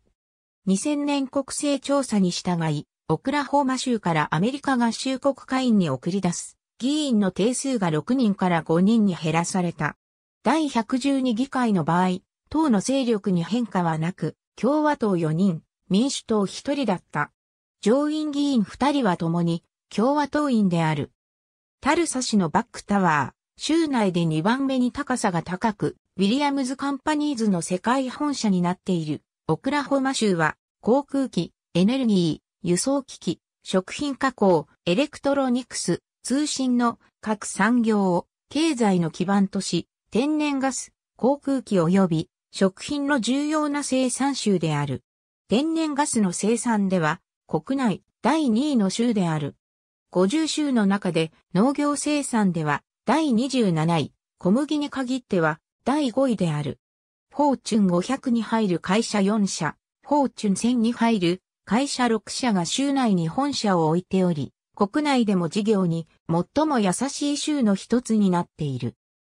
2000年国勢調査に従い、オクラホーマ州からアメリカ合衆国会員に送り出す。議員の定数が6人から5人に減らされた。第112議会の場合、党の勢力に変化はなく、共和党4人、民主党1人だった。上院議員2人は共に共和党員である。タルサ市のバックタワー、州内で2番目に高さが高く、ウィリアムズ・カンパニーズの世界本社になっている、オクラホマ州は、航空機、エネルギー、輸送機器、食品加工、エレクトロニクス、通信の各産業を経済の基盤とし、天然ガス、航空機及び食品の重要な生産州である。天然ガスの生産では国内第2位の州である。50州の中で農業生産では第27位、小麦に限っては第5位である。フォーチュン500に入る会社4社、フォーチュン1000に入る会社6社が州内に本社を置いており、国内でも事業に最も優しい州の一つになっている。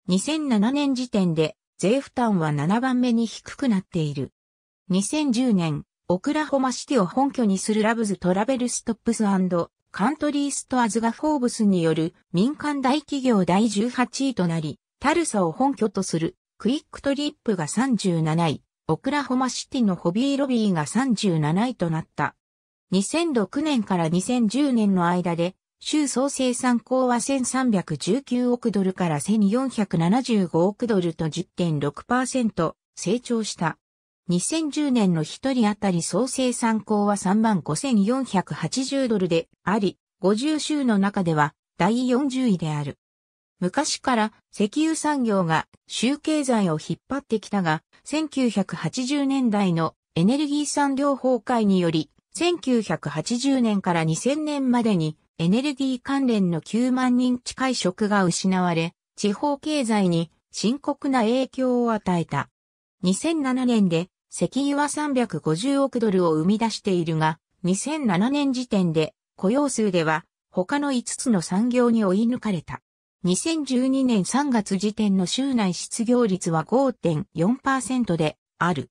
2007年時点で税負担は7番目に低くなっている。2010年、オクラホマシティを本拠にするラブズトラベルストップスカントリーストアズがフォーブスによる民間大企業第18位となり、タルサを本拠とするクイックトリップが37位、オクラホマシティのホビーロビーが37位となった。2006年から2010年の間で州総生産高は1319億ドルから1475億ドルと10.6%成長した。2010年の一人当たり総生産高は35,480ドルであり、50州の中では第40位である。昔から石油産業が州経済を引っ張ってきたが、1980年代のエネルギー産業崩壊により、1980年から2000年までにエネルギー関連の9万人近い職が失われ、地方経済に深刻な影響を与えた。2007年で石油は350億ドルを生み出しているが、2007年時点で雇用数では他の5つの産業に追い抜かれた。2012年3月時点の州内失業率は5.4%である。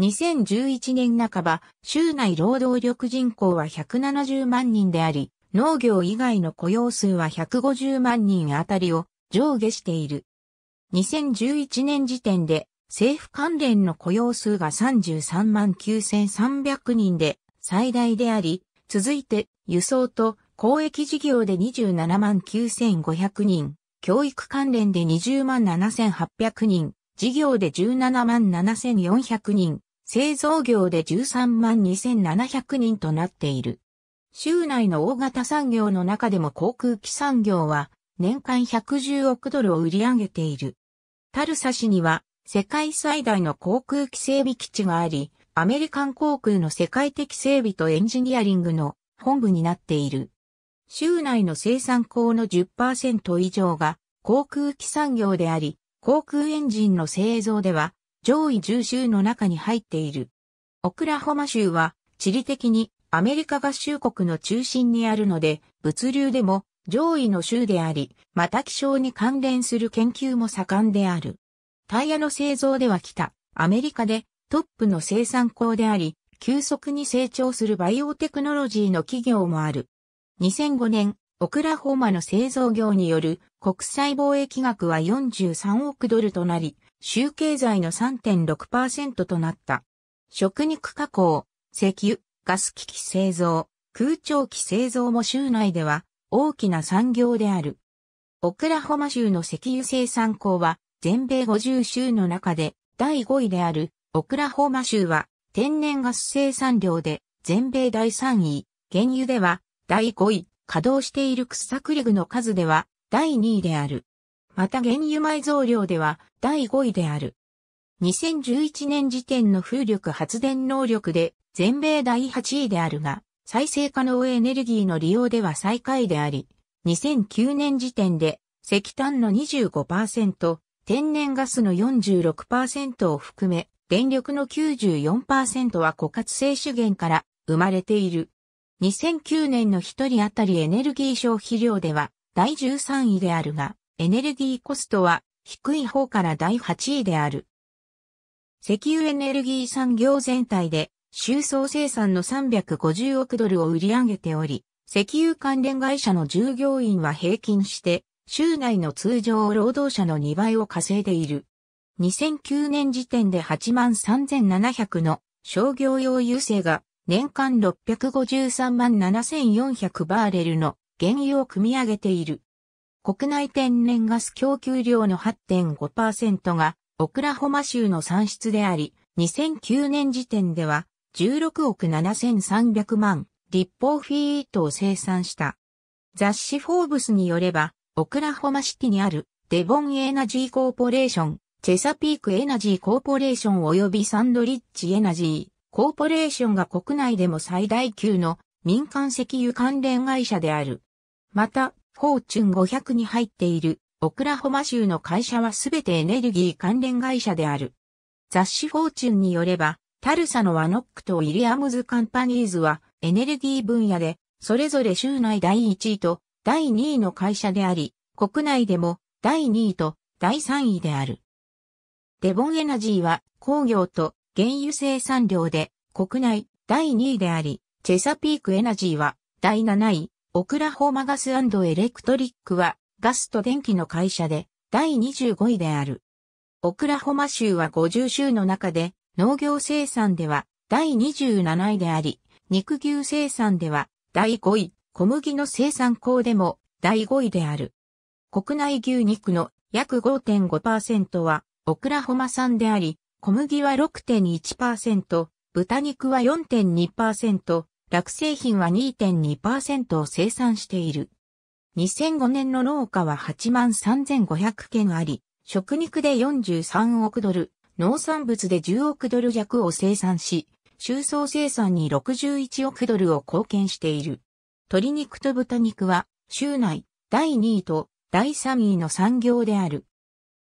2011年半ば、州内労働力人口は170万人であり、農業以外の雇用数は150万人あたりを上下している。2011年時点で政府関連の雇用数が33万9300人で最大であり、続いて輸送と公益事業で27万9500人、教育関連で20万7800人、事業で17万7400人、製造業で13万2700人となっている。州内の大型産業の中でも航空機産業は年間110億ドルを売り上げている。タルサ市には世界最大の航空機整備基地があり、アメリカン航空の世界的整備とエンジニアリングの本部になっている。州内の生産工の10%以上が航空機産業であり、航空エンジンの製造では上位10州の中に入っている。オクラホマ州は地理的にアメリカ合衆国の中心にあるので、物流でも上位の州であり、また気象に関連する研究も盛んである。タイヤの製造では北、アメリカでトップの生産校であり、急速に成長するバイオテクノロジーの企業もある。2005年、オクラホーマの製造業による国際貿易額は43億ドルとなり、州経済の3.6%となった。食肉加工、石油、ガス機器製造、空調機製造も州内では大きな産業である。オクラホマ州の石油生産港は全米50州の中で第5位であるオクラホマ州は天然ガス生産量で全米第3位、原油では第5位、稼働している掘削リグの数では第2位である。また原油埋蔵量では第5位である。2011年時点の風力発電能力で全米第8位であるが、再生可能エネルギーの利用では最下位であり、2009年時点で石炭の25%、天然ガスの46%を含め、電力の94%は枯渇性資源から生まれている。2009年の1人当たりエネルギー消費量では第13位であるが、エネルギーコストは低い方から第8位である。石油エネルギー産業全体で、収総生産の350億ドルを売り上げており、石油関連会社の従業員は平均して、州内の通常労働者の2倍を稼いでいる。2009年時点で83,700の商業用油性が年間653万7400バーレルの原油を組み上げている。国内天然ガス供給量の8.5%がオクラホマ州の産出であり、2009年時点では16億7300万立方フィートを生産した。雑誌フォーブスによれば、オクラホマシティにあるデボンエナジーコーポレーション、チェサピークエナジーコーポレーション及びサンドリッチエナジーコーポレーションが国内でも最大級の民間石油関連会社である。また、フォーチュン500に入っているオクラホマ州の会社はすべてエネルギー関連会社である。雑誌フォーチュンによれば、タルサのワノックとウィリアムズ・カンパニーズはエネルギー分野で、それぞれ州内第1位と第2位の会社であり、国内でも第2位と第3位である。デボンエナジーは工業と原油生産量で国内第2位であり、チェサピークエナジーは第7位、オクラホーマガスエレクトリックはガスと電気の会社で第25位である。オクラホマ州は50州の中で農業生産では第27位であり、肉牛生産では第5位、小麦の生産校でも第5位である。国内牛肉の約5.5%はオクラホマ産であり、小麦は6.1%、豚肉は4.2%、落製品は2.2%を生産している。2005年の農家は8万3500件あり、食肉で43億ドル、農産物で10億ドル弱を生産し、収葬生産に61億ドルを貢献している。鶏肉と豚肉は、州内第2位と第3位の産業である。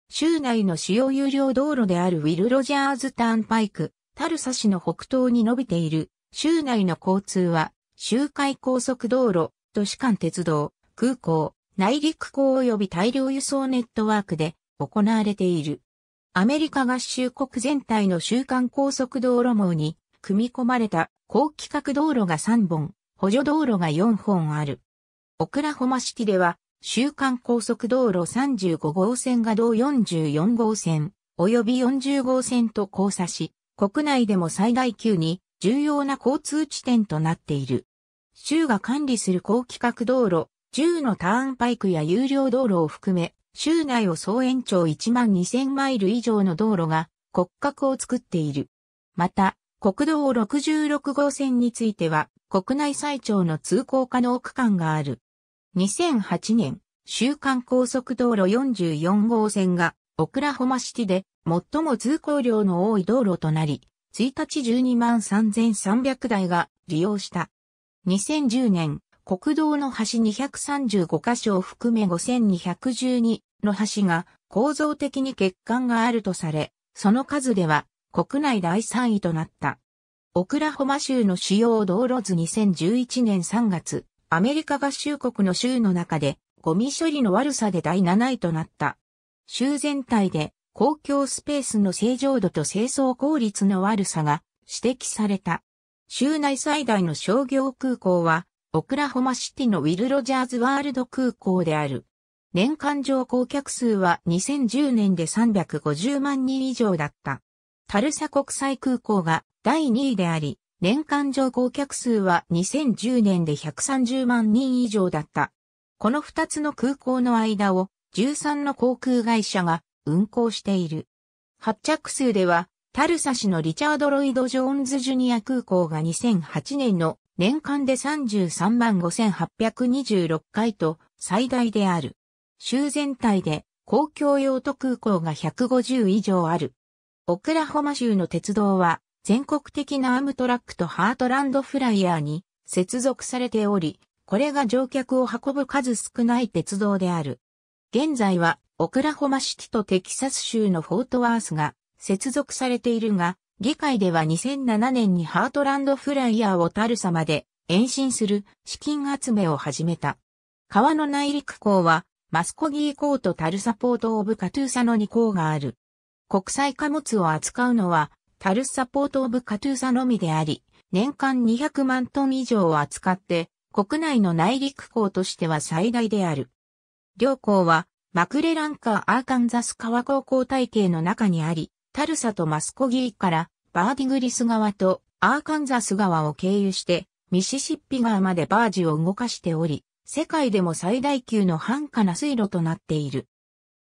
州内の主要有料道路であるウィル・ロジャーズ・ターンパイク、タルサ市の北東に伸びている、州内の交通は、周回高速道路、都市間鉄道、空港、内陸港及び大量輸送ネットワークで行われている。アメリカ合衆国全体の週間高速道路網に組み込まれた高規格道路が3本、補助道路が4本ある。オクラホマシティでは週間高速道路35号線が同44号線及び40号線と交差し、国内でも最大級に重要な交通地点となっている。州が管理する高規格道路10のターンパイクや有料道路を含め、州内を総延長1万2000マイル以上の道路が骨格を作っている。また、国道66号線については、国内最長の通行可能区間がある。2008年、週間高速道路44号線が、オクラホマシティで最も通行量の多い道路となり、1日12万3300台が利用した。2010年、国道の橋235箇所を含め5212の橋が構造的に欠陥があるとされ、その数では国内第3位となった。オクラホマ州の主要道路図2011年3月、アメリカ合衆国の州の中でゴミ処理の悪さで第7位となった。州全体で公共スペースの正常度と清掃効率の悪さが指摘された。州内最大の商業空港はオクラホマシティのウィル・ロジャーズワールド空港である。年間乗降客数は2010年で350万人以上だった。タルサ国際空港が第2位であり、年間乗降客数は2010年で130万人以上だった。この2つの空港の間を13の航空会社が運航している。発着数では、タルサ市のリチャード・ロイド・ジョーンズ・ジュニア空港が2008年の年間で33万5826回と最大である。州全体で公共用途空港が150以上ある。オクラホマ州の鉄道は全国的なアームトラックとハートランドフライヤーに接続されており、これが乗客を運ぶ数少ない鉄道である。現在はオクラホマシティとテキサス州のフォートワースが接続されているが、議会では2007年にハートランドフライヤーをタルサまで延伸する資金集めを始めた。川の内陸港はマスコギー港とタルサポートオブカトゥーサの2港がある。国際貨物を扱うのはタルサポートオブカトゥーサのみであり、年間200万トン以上を扱って国内の内陸港としては最大である。両港はマクレランカーアーカンザス川高校体系の中にあり、タルサとマスコギーからバーディグリス川とアーカンザス川を経由してミシシッピ川までバージを動かしており、世界でも最大級の繁華な水路となっている。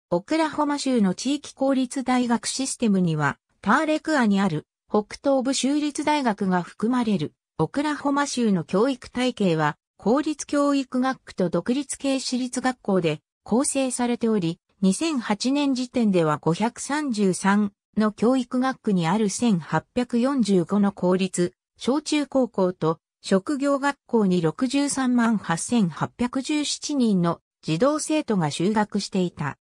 オクラホマ州の地域公立大学システムには、ターレクアにある北東部州立大学が含まれる、オクラホマ州の教育体系は、公立教育学区と独立系私立学校で構成されており、2008年時点では533の教育学区にある1845の公立、小中高校と職業学校に63万8817人の児童生徒が就学していた。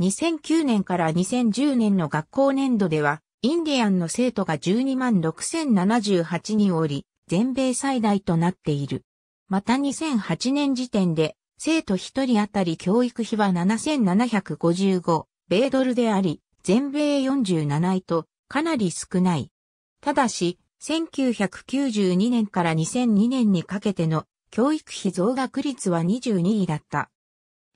2009年から2010年の学校年度では、インディアンの生徒が12万6078人おり、全米最大となっている。また2008年時点で、生徒1人当たり教育費は7755米ドルであり、全米47位とかなり少ない。ただし、1992年から2002年にかけての教育費増額率は22位だった。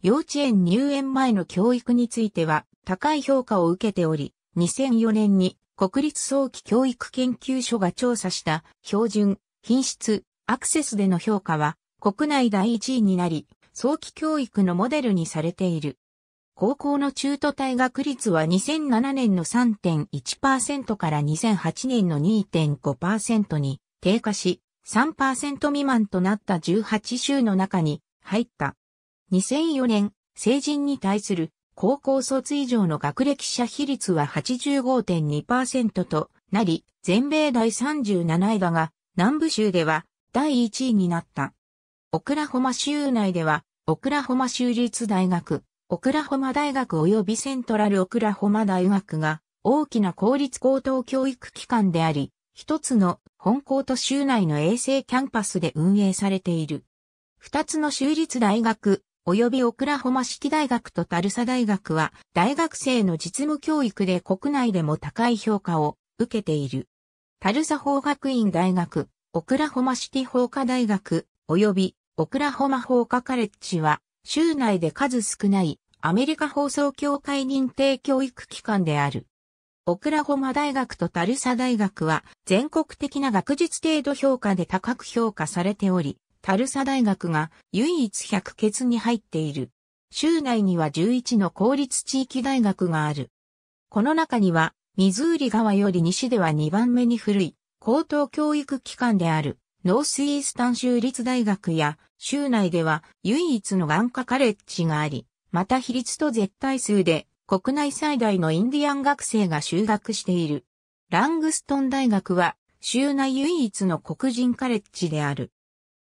幼稚園入園前の教育については高い評価を受けており、2004年に国立早期教育研究所が調査した標準、品質、アクセスでの評価は国内第1位になり、早期教育のモデルにされている。高校の中途退学率は2007年の3.1%から2008年の2.5%に低下し、3%未満となった18州の中に入った。2004年、成人に対する高校卒以上の学歴者比率は85.2%となり、全米第37位だが、南部州では第1位になった。オクラホマ州内では、オクラホマ州立大学、オクラホマ大学及びセントラルオクラホマ大学が大きな公立高等教育機関であり、一つの本校と州内の衛星キャンパスで運営されている。二つの州立大学及びオクラホマ式大学とタルサ大学は大学生の実務教育で国内でも高い評価を受けている。タルサ法学院大学、オクラホマ式法科大学、及びオクラホマ法科カレッジは州内で数少ないアメリカ放送協会認定教育機関である。オクラホマ大学とタルサ大学は全国的な学術程度評価で高く評価されており、タルサ大学が唯一百欠に入っている。州内には11の公立地域大学がある。この中には、ミズーリ川より西では2番目に古い高等教育機関であるノースイースタン州立大学や州内では唯一の眼科カレッジがあり、また比率と絶対数で国内最大のインディアン学生が就学している。ラングストン大学は州内唯一の黒人カレッジである。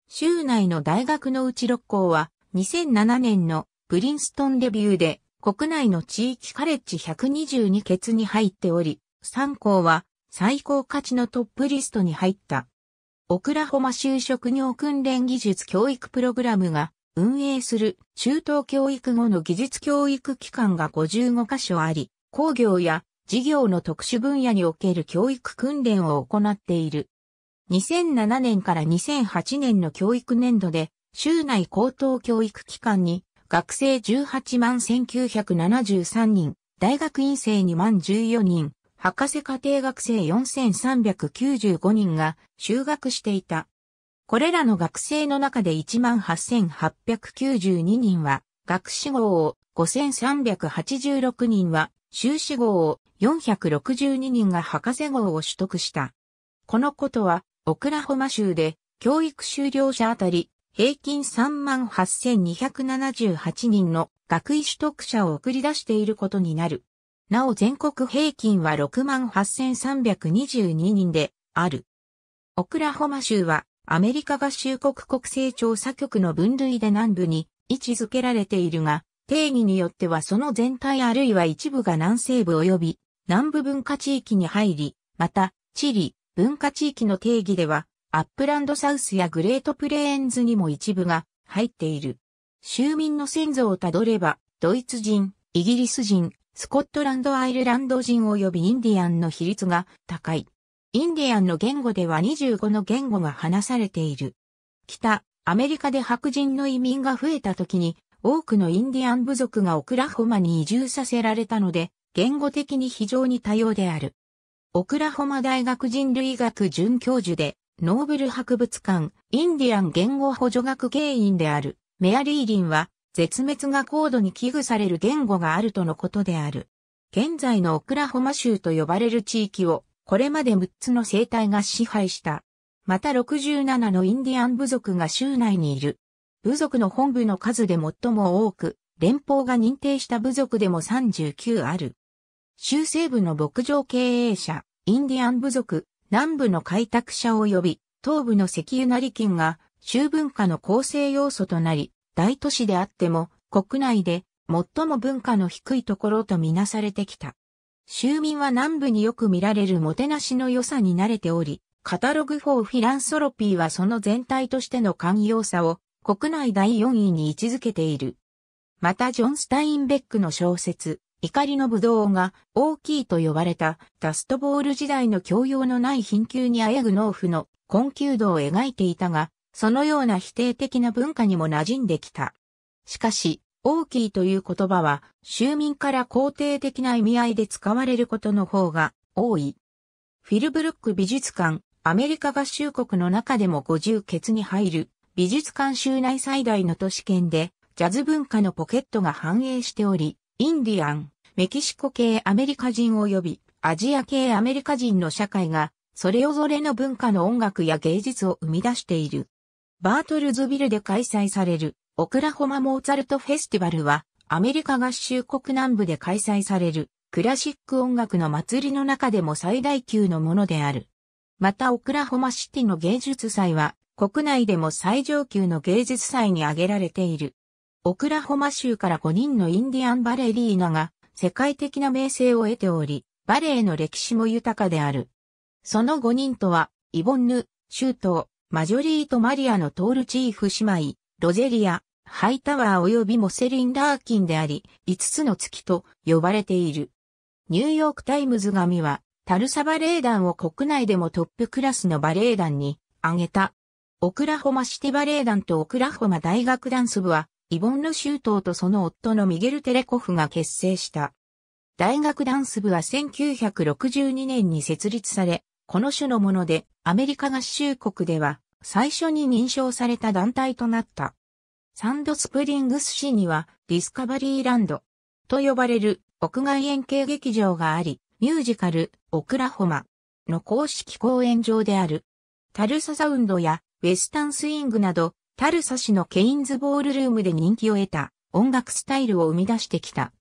州内の大学のうち6校は2007年のプリンストンデビューで国内の地域カレッジ122ケツに入っており、3校は最高価値のトップリストに入った。オクラホマ州職業訓練技術教育プログラムが運営する中等教育後の技術教育機関が55カ所あり、工業や事業の特殊分野における教育訓練を行っている。2007年から2008年の教育年度で、州内高等教育機関に学生18万1973人、大学院生2万14人、博士課程学生4395人が修学していた。これらの学生の中で18,892人は学士号を、5,386人は修士号を、462人が博士号を取得した。このことは、オクラホマ州で教育修了者あたり平均38,278人の学位取得者を送り出していることになる。なお全国平均は68,322人である。オクラホマ州はアメリカ合衆国国勢調査局の分類で南部に位置づけられているが、定義によってはその全体あるいは一部が南西部及び南部文化地域に入り、また、地理、文化地域の定義では、アップランドサウスやグレートプレーンズにも一部が入っている。州民の先祖をたどれば、ドイツ人、イギリス人、スコットランドアイルランド人及びインディアンの比率が高い。インディアンの言語では25の言語が話されている。北、アメリカで白人の移民が増えた時に、多くのインディアン部族がオクラホマに移住させられたので、言語的に非常に多様である。オクラホマ大学人類学准教授で、ノーブル博物館、インディアン言語補助学芸員である、メアリーリンは、絶滅が高度に危惧される言語があるとのことである。現在のオクラホマ州と呼ばれる地域を、これまで6つの生態が支配した。また67のインディアン部族が州内にいる。部族の本部の数で最も多く、連邦が認定した部族でも39ある。州西部の牧場経営者、インディアン部族、南部の開拓者及び、東部の石油なり金が、州文化の構成要素となり、大都市であっても国内で最も文化の低いところとみなされてきた。州民は南部によく見られるもてなしの良さに慣れており、カタログ4フィランソロピーはその全体としての寛容さを国内第4位に位置づけている。またジョン・スタインベックの小説、怒りの武道が大きいと呼ばれたダストボール時代の教養のない貧窮にあやぐ農夫の困窮度を描いていたが、そのような否定的な文化にも馴染んできた。しかし、大きいという言葉は、州民から肯定的な意味合いで使われることの方が多い。フィルブルック美術館、アメリカ合衆国の中でも50ケツに入る、美術館州内最大の都市圏で、ジャズ文化のポケットが繁栄しており、インディアン、メキシコ系アメリカ人及び、アジア系アメリカ人の社会が、それぞれの文化の音楽や芸術を生み出している。バートルズビルで開催されるオクラホマモーツァルトフェスティバルはアメリカ合衆国南部で開催されるクラシック音楽の祭りの中でも最大級のものである。またオクラホマシティの芸術祭は国内でも最上級の芸術祭に挙げられている。オクラホマ州から5人のインディアンバレリーナが世界的な名声を得ており、バレエの歴史も豊かである。その5人とは、イボンヌ、シュート、マジョリート・マリアのトールチーフ姉妹、ロゼリア、ハイタワー及びモセリン・ラーキンであり、5つの月と呼ばれている。ニューヨーク・タイムズ紙は、タルサバレー団を国内でもトップクラスのバレエ団に挙げた。オクラホマシティバレエ団とオクラホマ大学ダンス部は、イボンヌ周東とその夫のミゲル・テレコフが結成した。大学ダンス部は1962年に設立され、この種のもので、アメリカ合衆国では、最初に認証された団体となった。サンドスプリングス市には、ディスカバリーランド、と呼ばれる屋外円形劇場があり、ミュージカル、オクラホマの公式公演場である。タルササウンドやウェスタンスイングなど、タルサ市のケインズボールルームで人気を得た音楽スタイルを生み出してきた。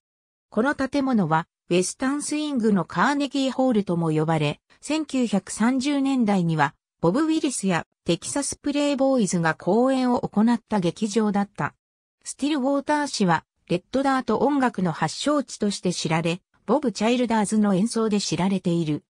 この建物はウェスタンスイングのカーネギーホールとも呼ばれ、1930年代には、ボブ・ウィリスやテキサス・プレイボーイズが公演を行った劇場だった。スティル・ウォーター氏は、レッドダート音楽の発祥地として知られ、ボブ・チャイルダーズの演奏で知られている。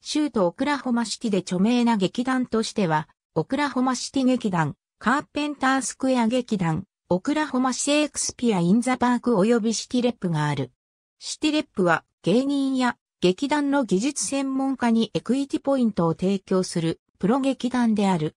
州都オクラホマシティで著名な劇団としては、オクラホマシティ劇団、カーペンタースクエア劇団、オクラホマシェイクスピア・イン・ザ・パーク及びシティレップがある。シティレップは芸人や劇団の技術専門家にエクイティポイントを提供するプロ劇団である。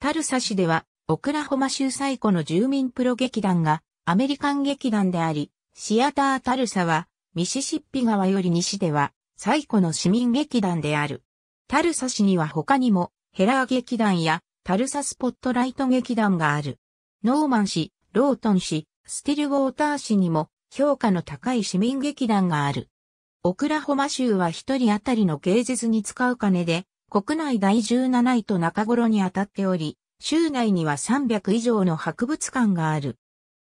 タルサ市ではオクラホマ州最古の住民プロ劇団がアメリカン劇団であり、シアタータルサはミシシッピ川より西では最古の市民劇団である。タルサ市には他にもヘラー劇団やタルサスポットライト劇団がある。ノーマン市、ロートン市、スティルウォーター市にも評価の高い市民劇団がある。オクラホマ州は一人当たりの芸術に使う金で、国内第17位と中頃に当たっており、州内には300以上の博物館がある。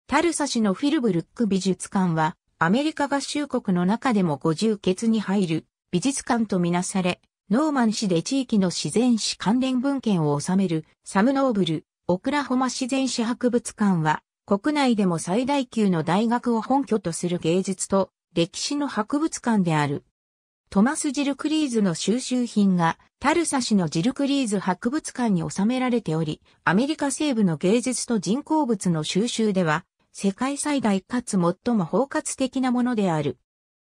タルサ市のフィルブルック美術館は、アメリカ合衆国の中でも50欠に入る美術館とみなされ、ノーマン市で地域の自然史関連文献を収めるサムノーブル、オクラホマ自然史博物館は国内でも最大級の大学を本拠とする芸術と歴史の博物館である。トマス・ジルクリーズの収集品がタルサ市のジルクリーズ博物館に収められており、アメリカ西部の芸術と人工物の収集では、世界最大かつ最も包括的なものである。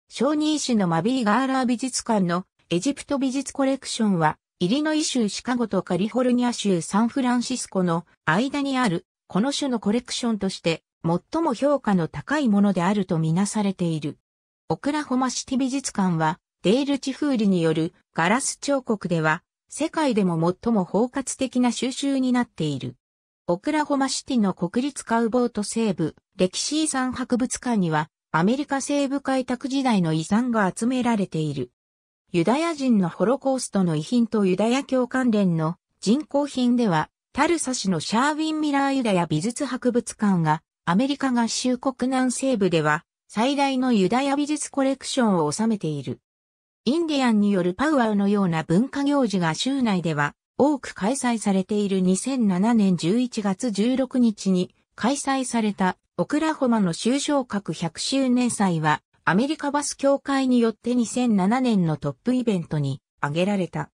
小児市のマビー・ガーラー美術館のエジプト美術コレクションは、イリノイ州シカゴとカリフォルニア州サンフランシスコの間にあるこの種のコレクションとして最も評価の高いものであるとみなされている。オクラホマシティ美術館はデール・チフーリによるガラス彫刻では世界でも最も包括的な収集になっている。オクラホマシティの国立カウボート西部歴史遺産博物館にはアメリカ西部開拓時代の遺産が集められている。ユダヤ人のホロコーストの遺品とユダヤ教関連の人工品ではタルサ市のシャーウィン・ミラーユダヤ美術博物館が、アメリカ合衆国南西部では、最大のユダヤ美術コレクションを収めている。インディアンによるパウアウのような文化行事が州内では多く開催されている2007年11月16日に開催されたオクラホマの州昇格100周年祭はアメリカバス協会によって2007年のトップイベントに挙げられた。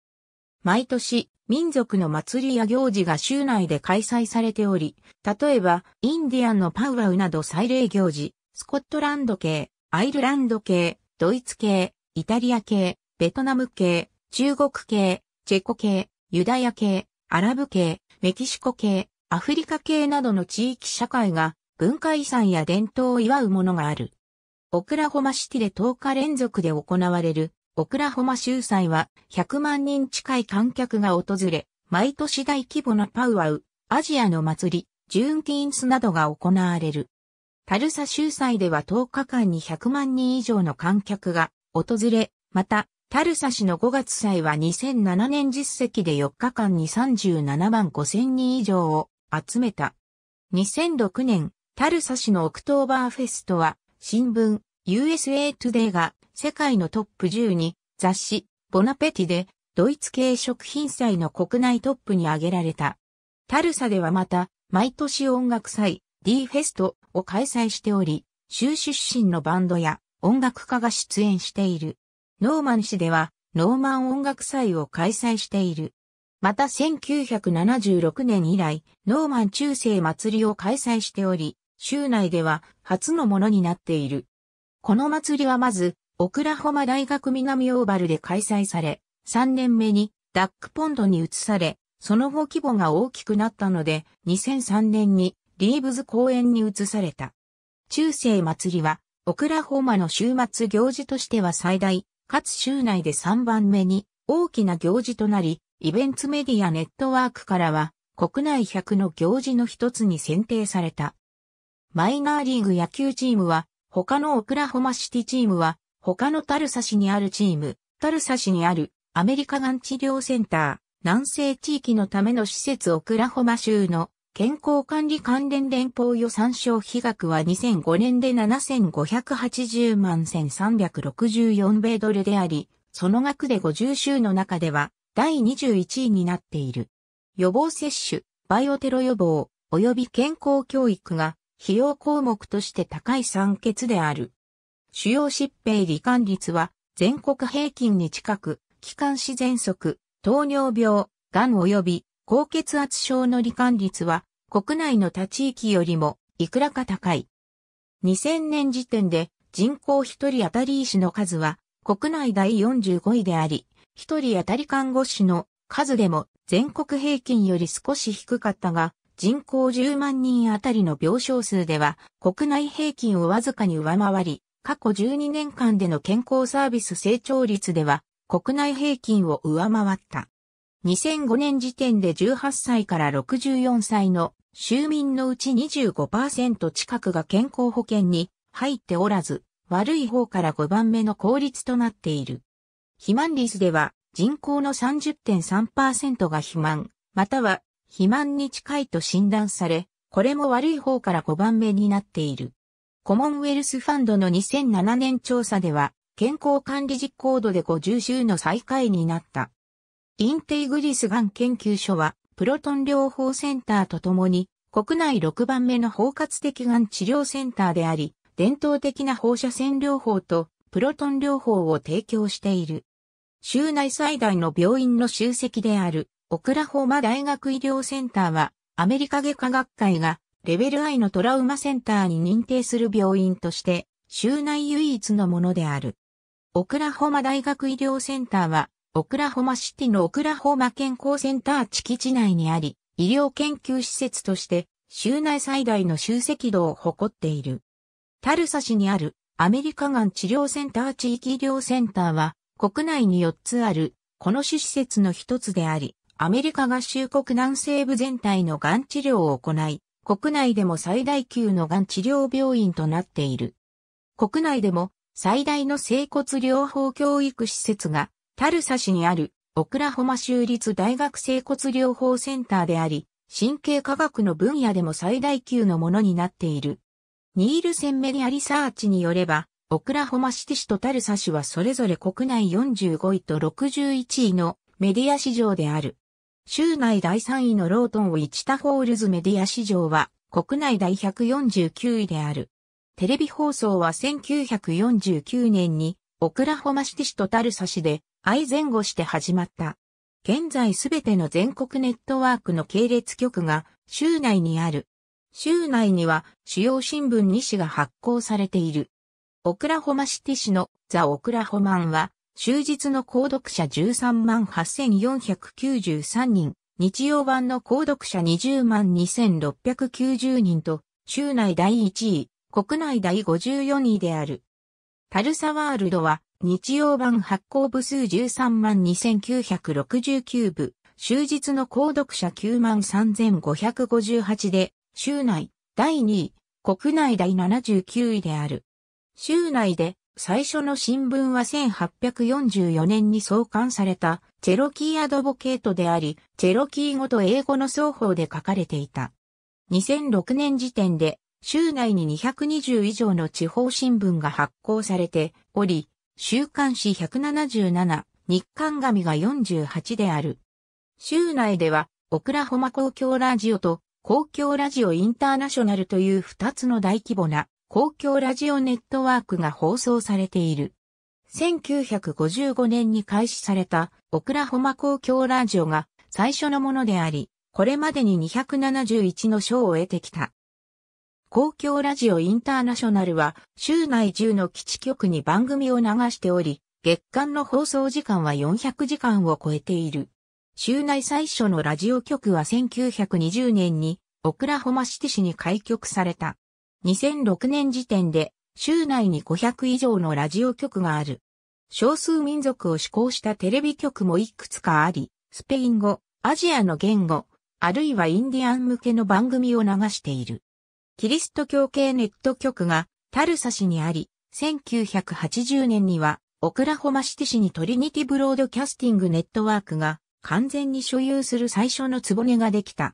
毎年、民族の祭りや行事が州内で開催されており、例えば、インディアンのパウラウなど祭礼行事、スコットランド系、アイルランド系、ドイツ系、イタリア系、ベトナム系、中国系、チェコ系、ユダヤ系、アラブ系、メキシコ系、アフリカ系などの地域社会が文化遺産や伝統を祝うものがある。オクラホマシティで10日連続で行われるオクラホマ州祭は100万人近い観客が訪れ、毎年大規模なパウアウ、アジアの祭り、ジューンティーンスなどが行われる。タルサ州祭では10日間に100万人以上の観客が訪れ、また、タルサ市の5月祭は2007年実績で4日間に37万5千人以上を集めた。2006年、タルサ市のオクトーバーフェストは、新聞、USA Today が世界のトップ10に雑誌ボナペティでドイツ系食品祭の国内トップに挙げられた。タルサではまた毎年音楽祭 D フェストを開催しており、州出身のバンドや音楽家が出演している。ノーマン市ではノーマン音楽祭を開催している。また1976年以来、ノーマン中世祭りを開催しており、州内では初のものになっている。この祭りはまず、オクラホマ大学南オーバルで開催され、3年目にダックポンドに移され、その後規模が大きくなったので、2003年にリーブズ公園に移された。中世祭りは、オクラホマの週末行事としては最大、かつ州内で3番目に大きな行事となり、イベンツメディアネットワークからは、国内100の行事の一つに選定された。マイナーリーグ野球チームは、他のオクラホマシティチームは、他のタルサ市にあるチーム、タルサ市にあるアメリカがん治療センター、南西地域のための施設オクラホマ州の健康管理関連連邦予算消費額は2005年で7580万1364米ドルであり、その額で50州の中では第21位になっている。予防接種、バイオテロ予防、及び健康教育が費用項目として高い酸欠である。主要疾病罹患率は全国平均に近く、気管支喘息、糖尿病、癌及び高血圧症の罹患率は国内の他地域よりもいくらか高い。2000年時点で人口1人当たり医師の数は国内第45位であり、1人当たり看護師の数でも全国平均より少し低かったが、人口10万人あたりの病床数では国内平均をわずかに上回り、過去12年間での健康サービス成長率では国内平均を上回った。2005年時点で18歳から64歳の州民のうち25%近くが健康保険に入っておらず、悪い方から5番目の効率となっている。肥満率では人口の30.3%が肥満、または肥満に近いと診断され、これも悪い方から5番目になっている。コモンウェルスファンドの2007年調査では、健康管理実行度で50週の再開になった。インテイグリスがん研究所は、プロトン療法センターとともに、国内6番目の包括的がん治療センターであり、伝統的な放射線療法とプロトン療法を提供している。州内最大の病院の集積である、オクラホマ大学医療センターは、アメリカ外科学会がレベル I のトラウマセンターに認定する病院として、州内唯一のものである。オクラホマ大学医療センターは、オクラホマシティのオクラホマ健康センター地地内にあり、医療研究施設として、州内最大の集積度を誇っている。タルサ市にあるアメリカがん治療センター地域医療センターは、国内に4つある、この施設の一つであり、アメリカ合衆国南西部全体のがん治療を行い、国内でも最大級のがん治療病院となっている。国内でも最大の整骨療法教育施設がタルサ市にあるオクラホマ州立大学整骨療法センターであり、神経科学の分野でも最大級のものになっている。ニールセンメディアリサーチによれば、オクラホマシティ市とタルサ市はそれぞれ国内45位と61位のメディア市場である。州内第3位のロートンウィチタホールズメディア市場は国内第149位である。テレビ放送は1949年にオクラホマシティ市とタルサ市で相前後して始まった。現在すべての全国ネットワークの系列局が州内にある。州内には主要新聞2紙が発行されている。オクラホマシティ市のザ・オクラホマンは終日の購読者13万8493人、日曜版の購読者20万2690人と、州内第1位、国内第54位である。タルサワールドは、日曜版発行部数13万2969部、終日の購読者9万3558で、州内第2位、国内第79位である。州内で最初の新聞は1844年に創刊されたチェロキーアドボケートであり、チェロキー語と英語の双方で書かれていた。2006年時点で州内に220以上の地方新聞が発行されており、週刊誌177、日刊紙が48である。州内では、オクラホマ公共ラジオと公共ラジオインターナショナルという2つの大規模な公共ラジオネットワークが放送されている。1955年に開始されたオクラホマ公共ラジオが最初のものであり、これまでに271の賞を得てきた。公共ラジオインターナショナルは州内10の基地局に番組を流しており、月間の放送時間は400時間を超えている。州内最初のラジオ局は1920年にオクラホマシティ市に開局された。2006年時点で、州内に500以上のラジオ局がある。少数民族を志向したテレビ局もいくつかあり、スペイン語、アジアの言語、あるいはインディアン向けの番組を流している。キリスト教系ネット局がタルサ市にあり、1980年にはオクラホマシティ市にトリニティブロードキャスティングネットワークが完全に所有する最初の壺根ができた。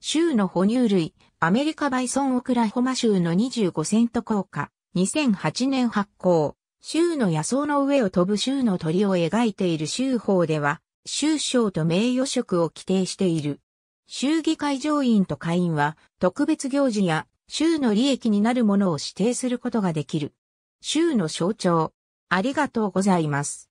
州の哺乳類、アメリカバイソンオクラホマ州の25セント硬貨、2008年発行、州の野草の上を飛ぶ州の鳥を描いている州法では、州省と名誉職を規定している。州議会上院と会員は、特別行事や州の利益になるものを指定することができる。州の象徴。ありがとうございます。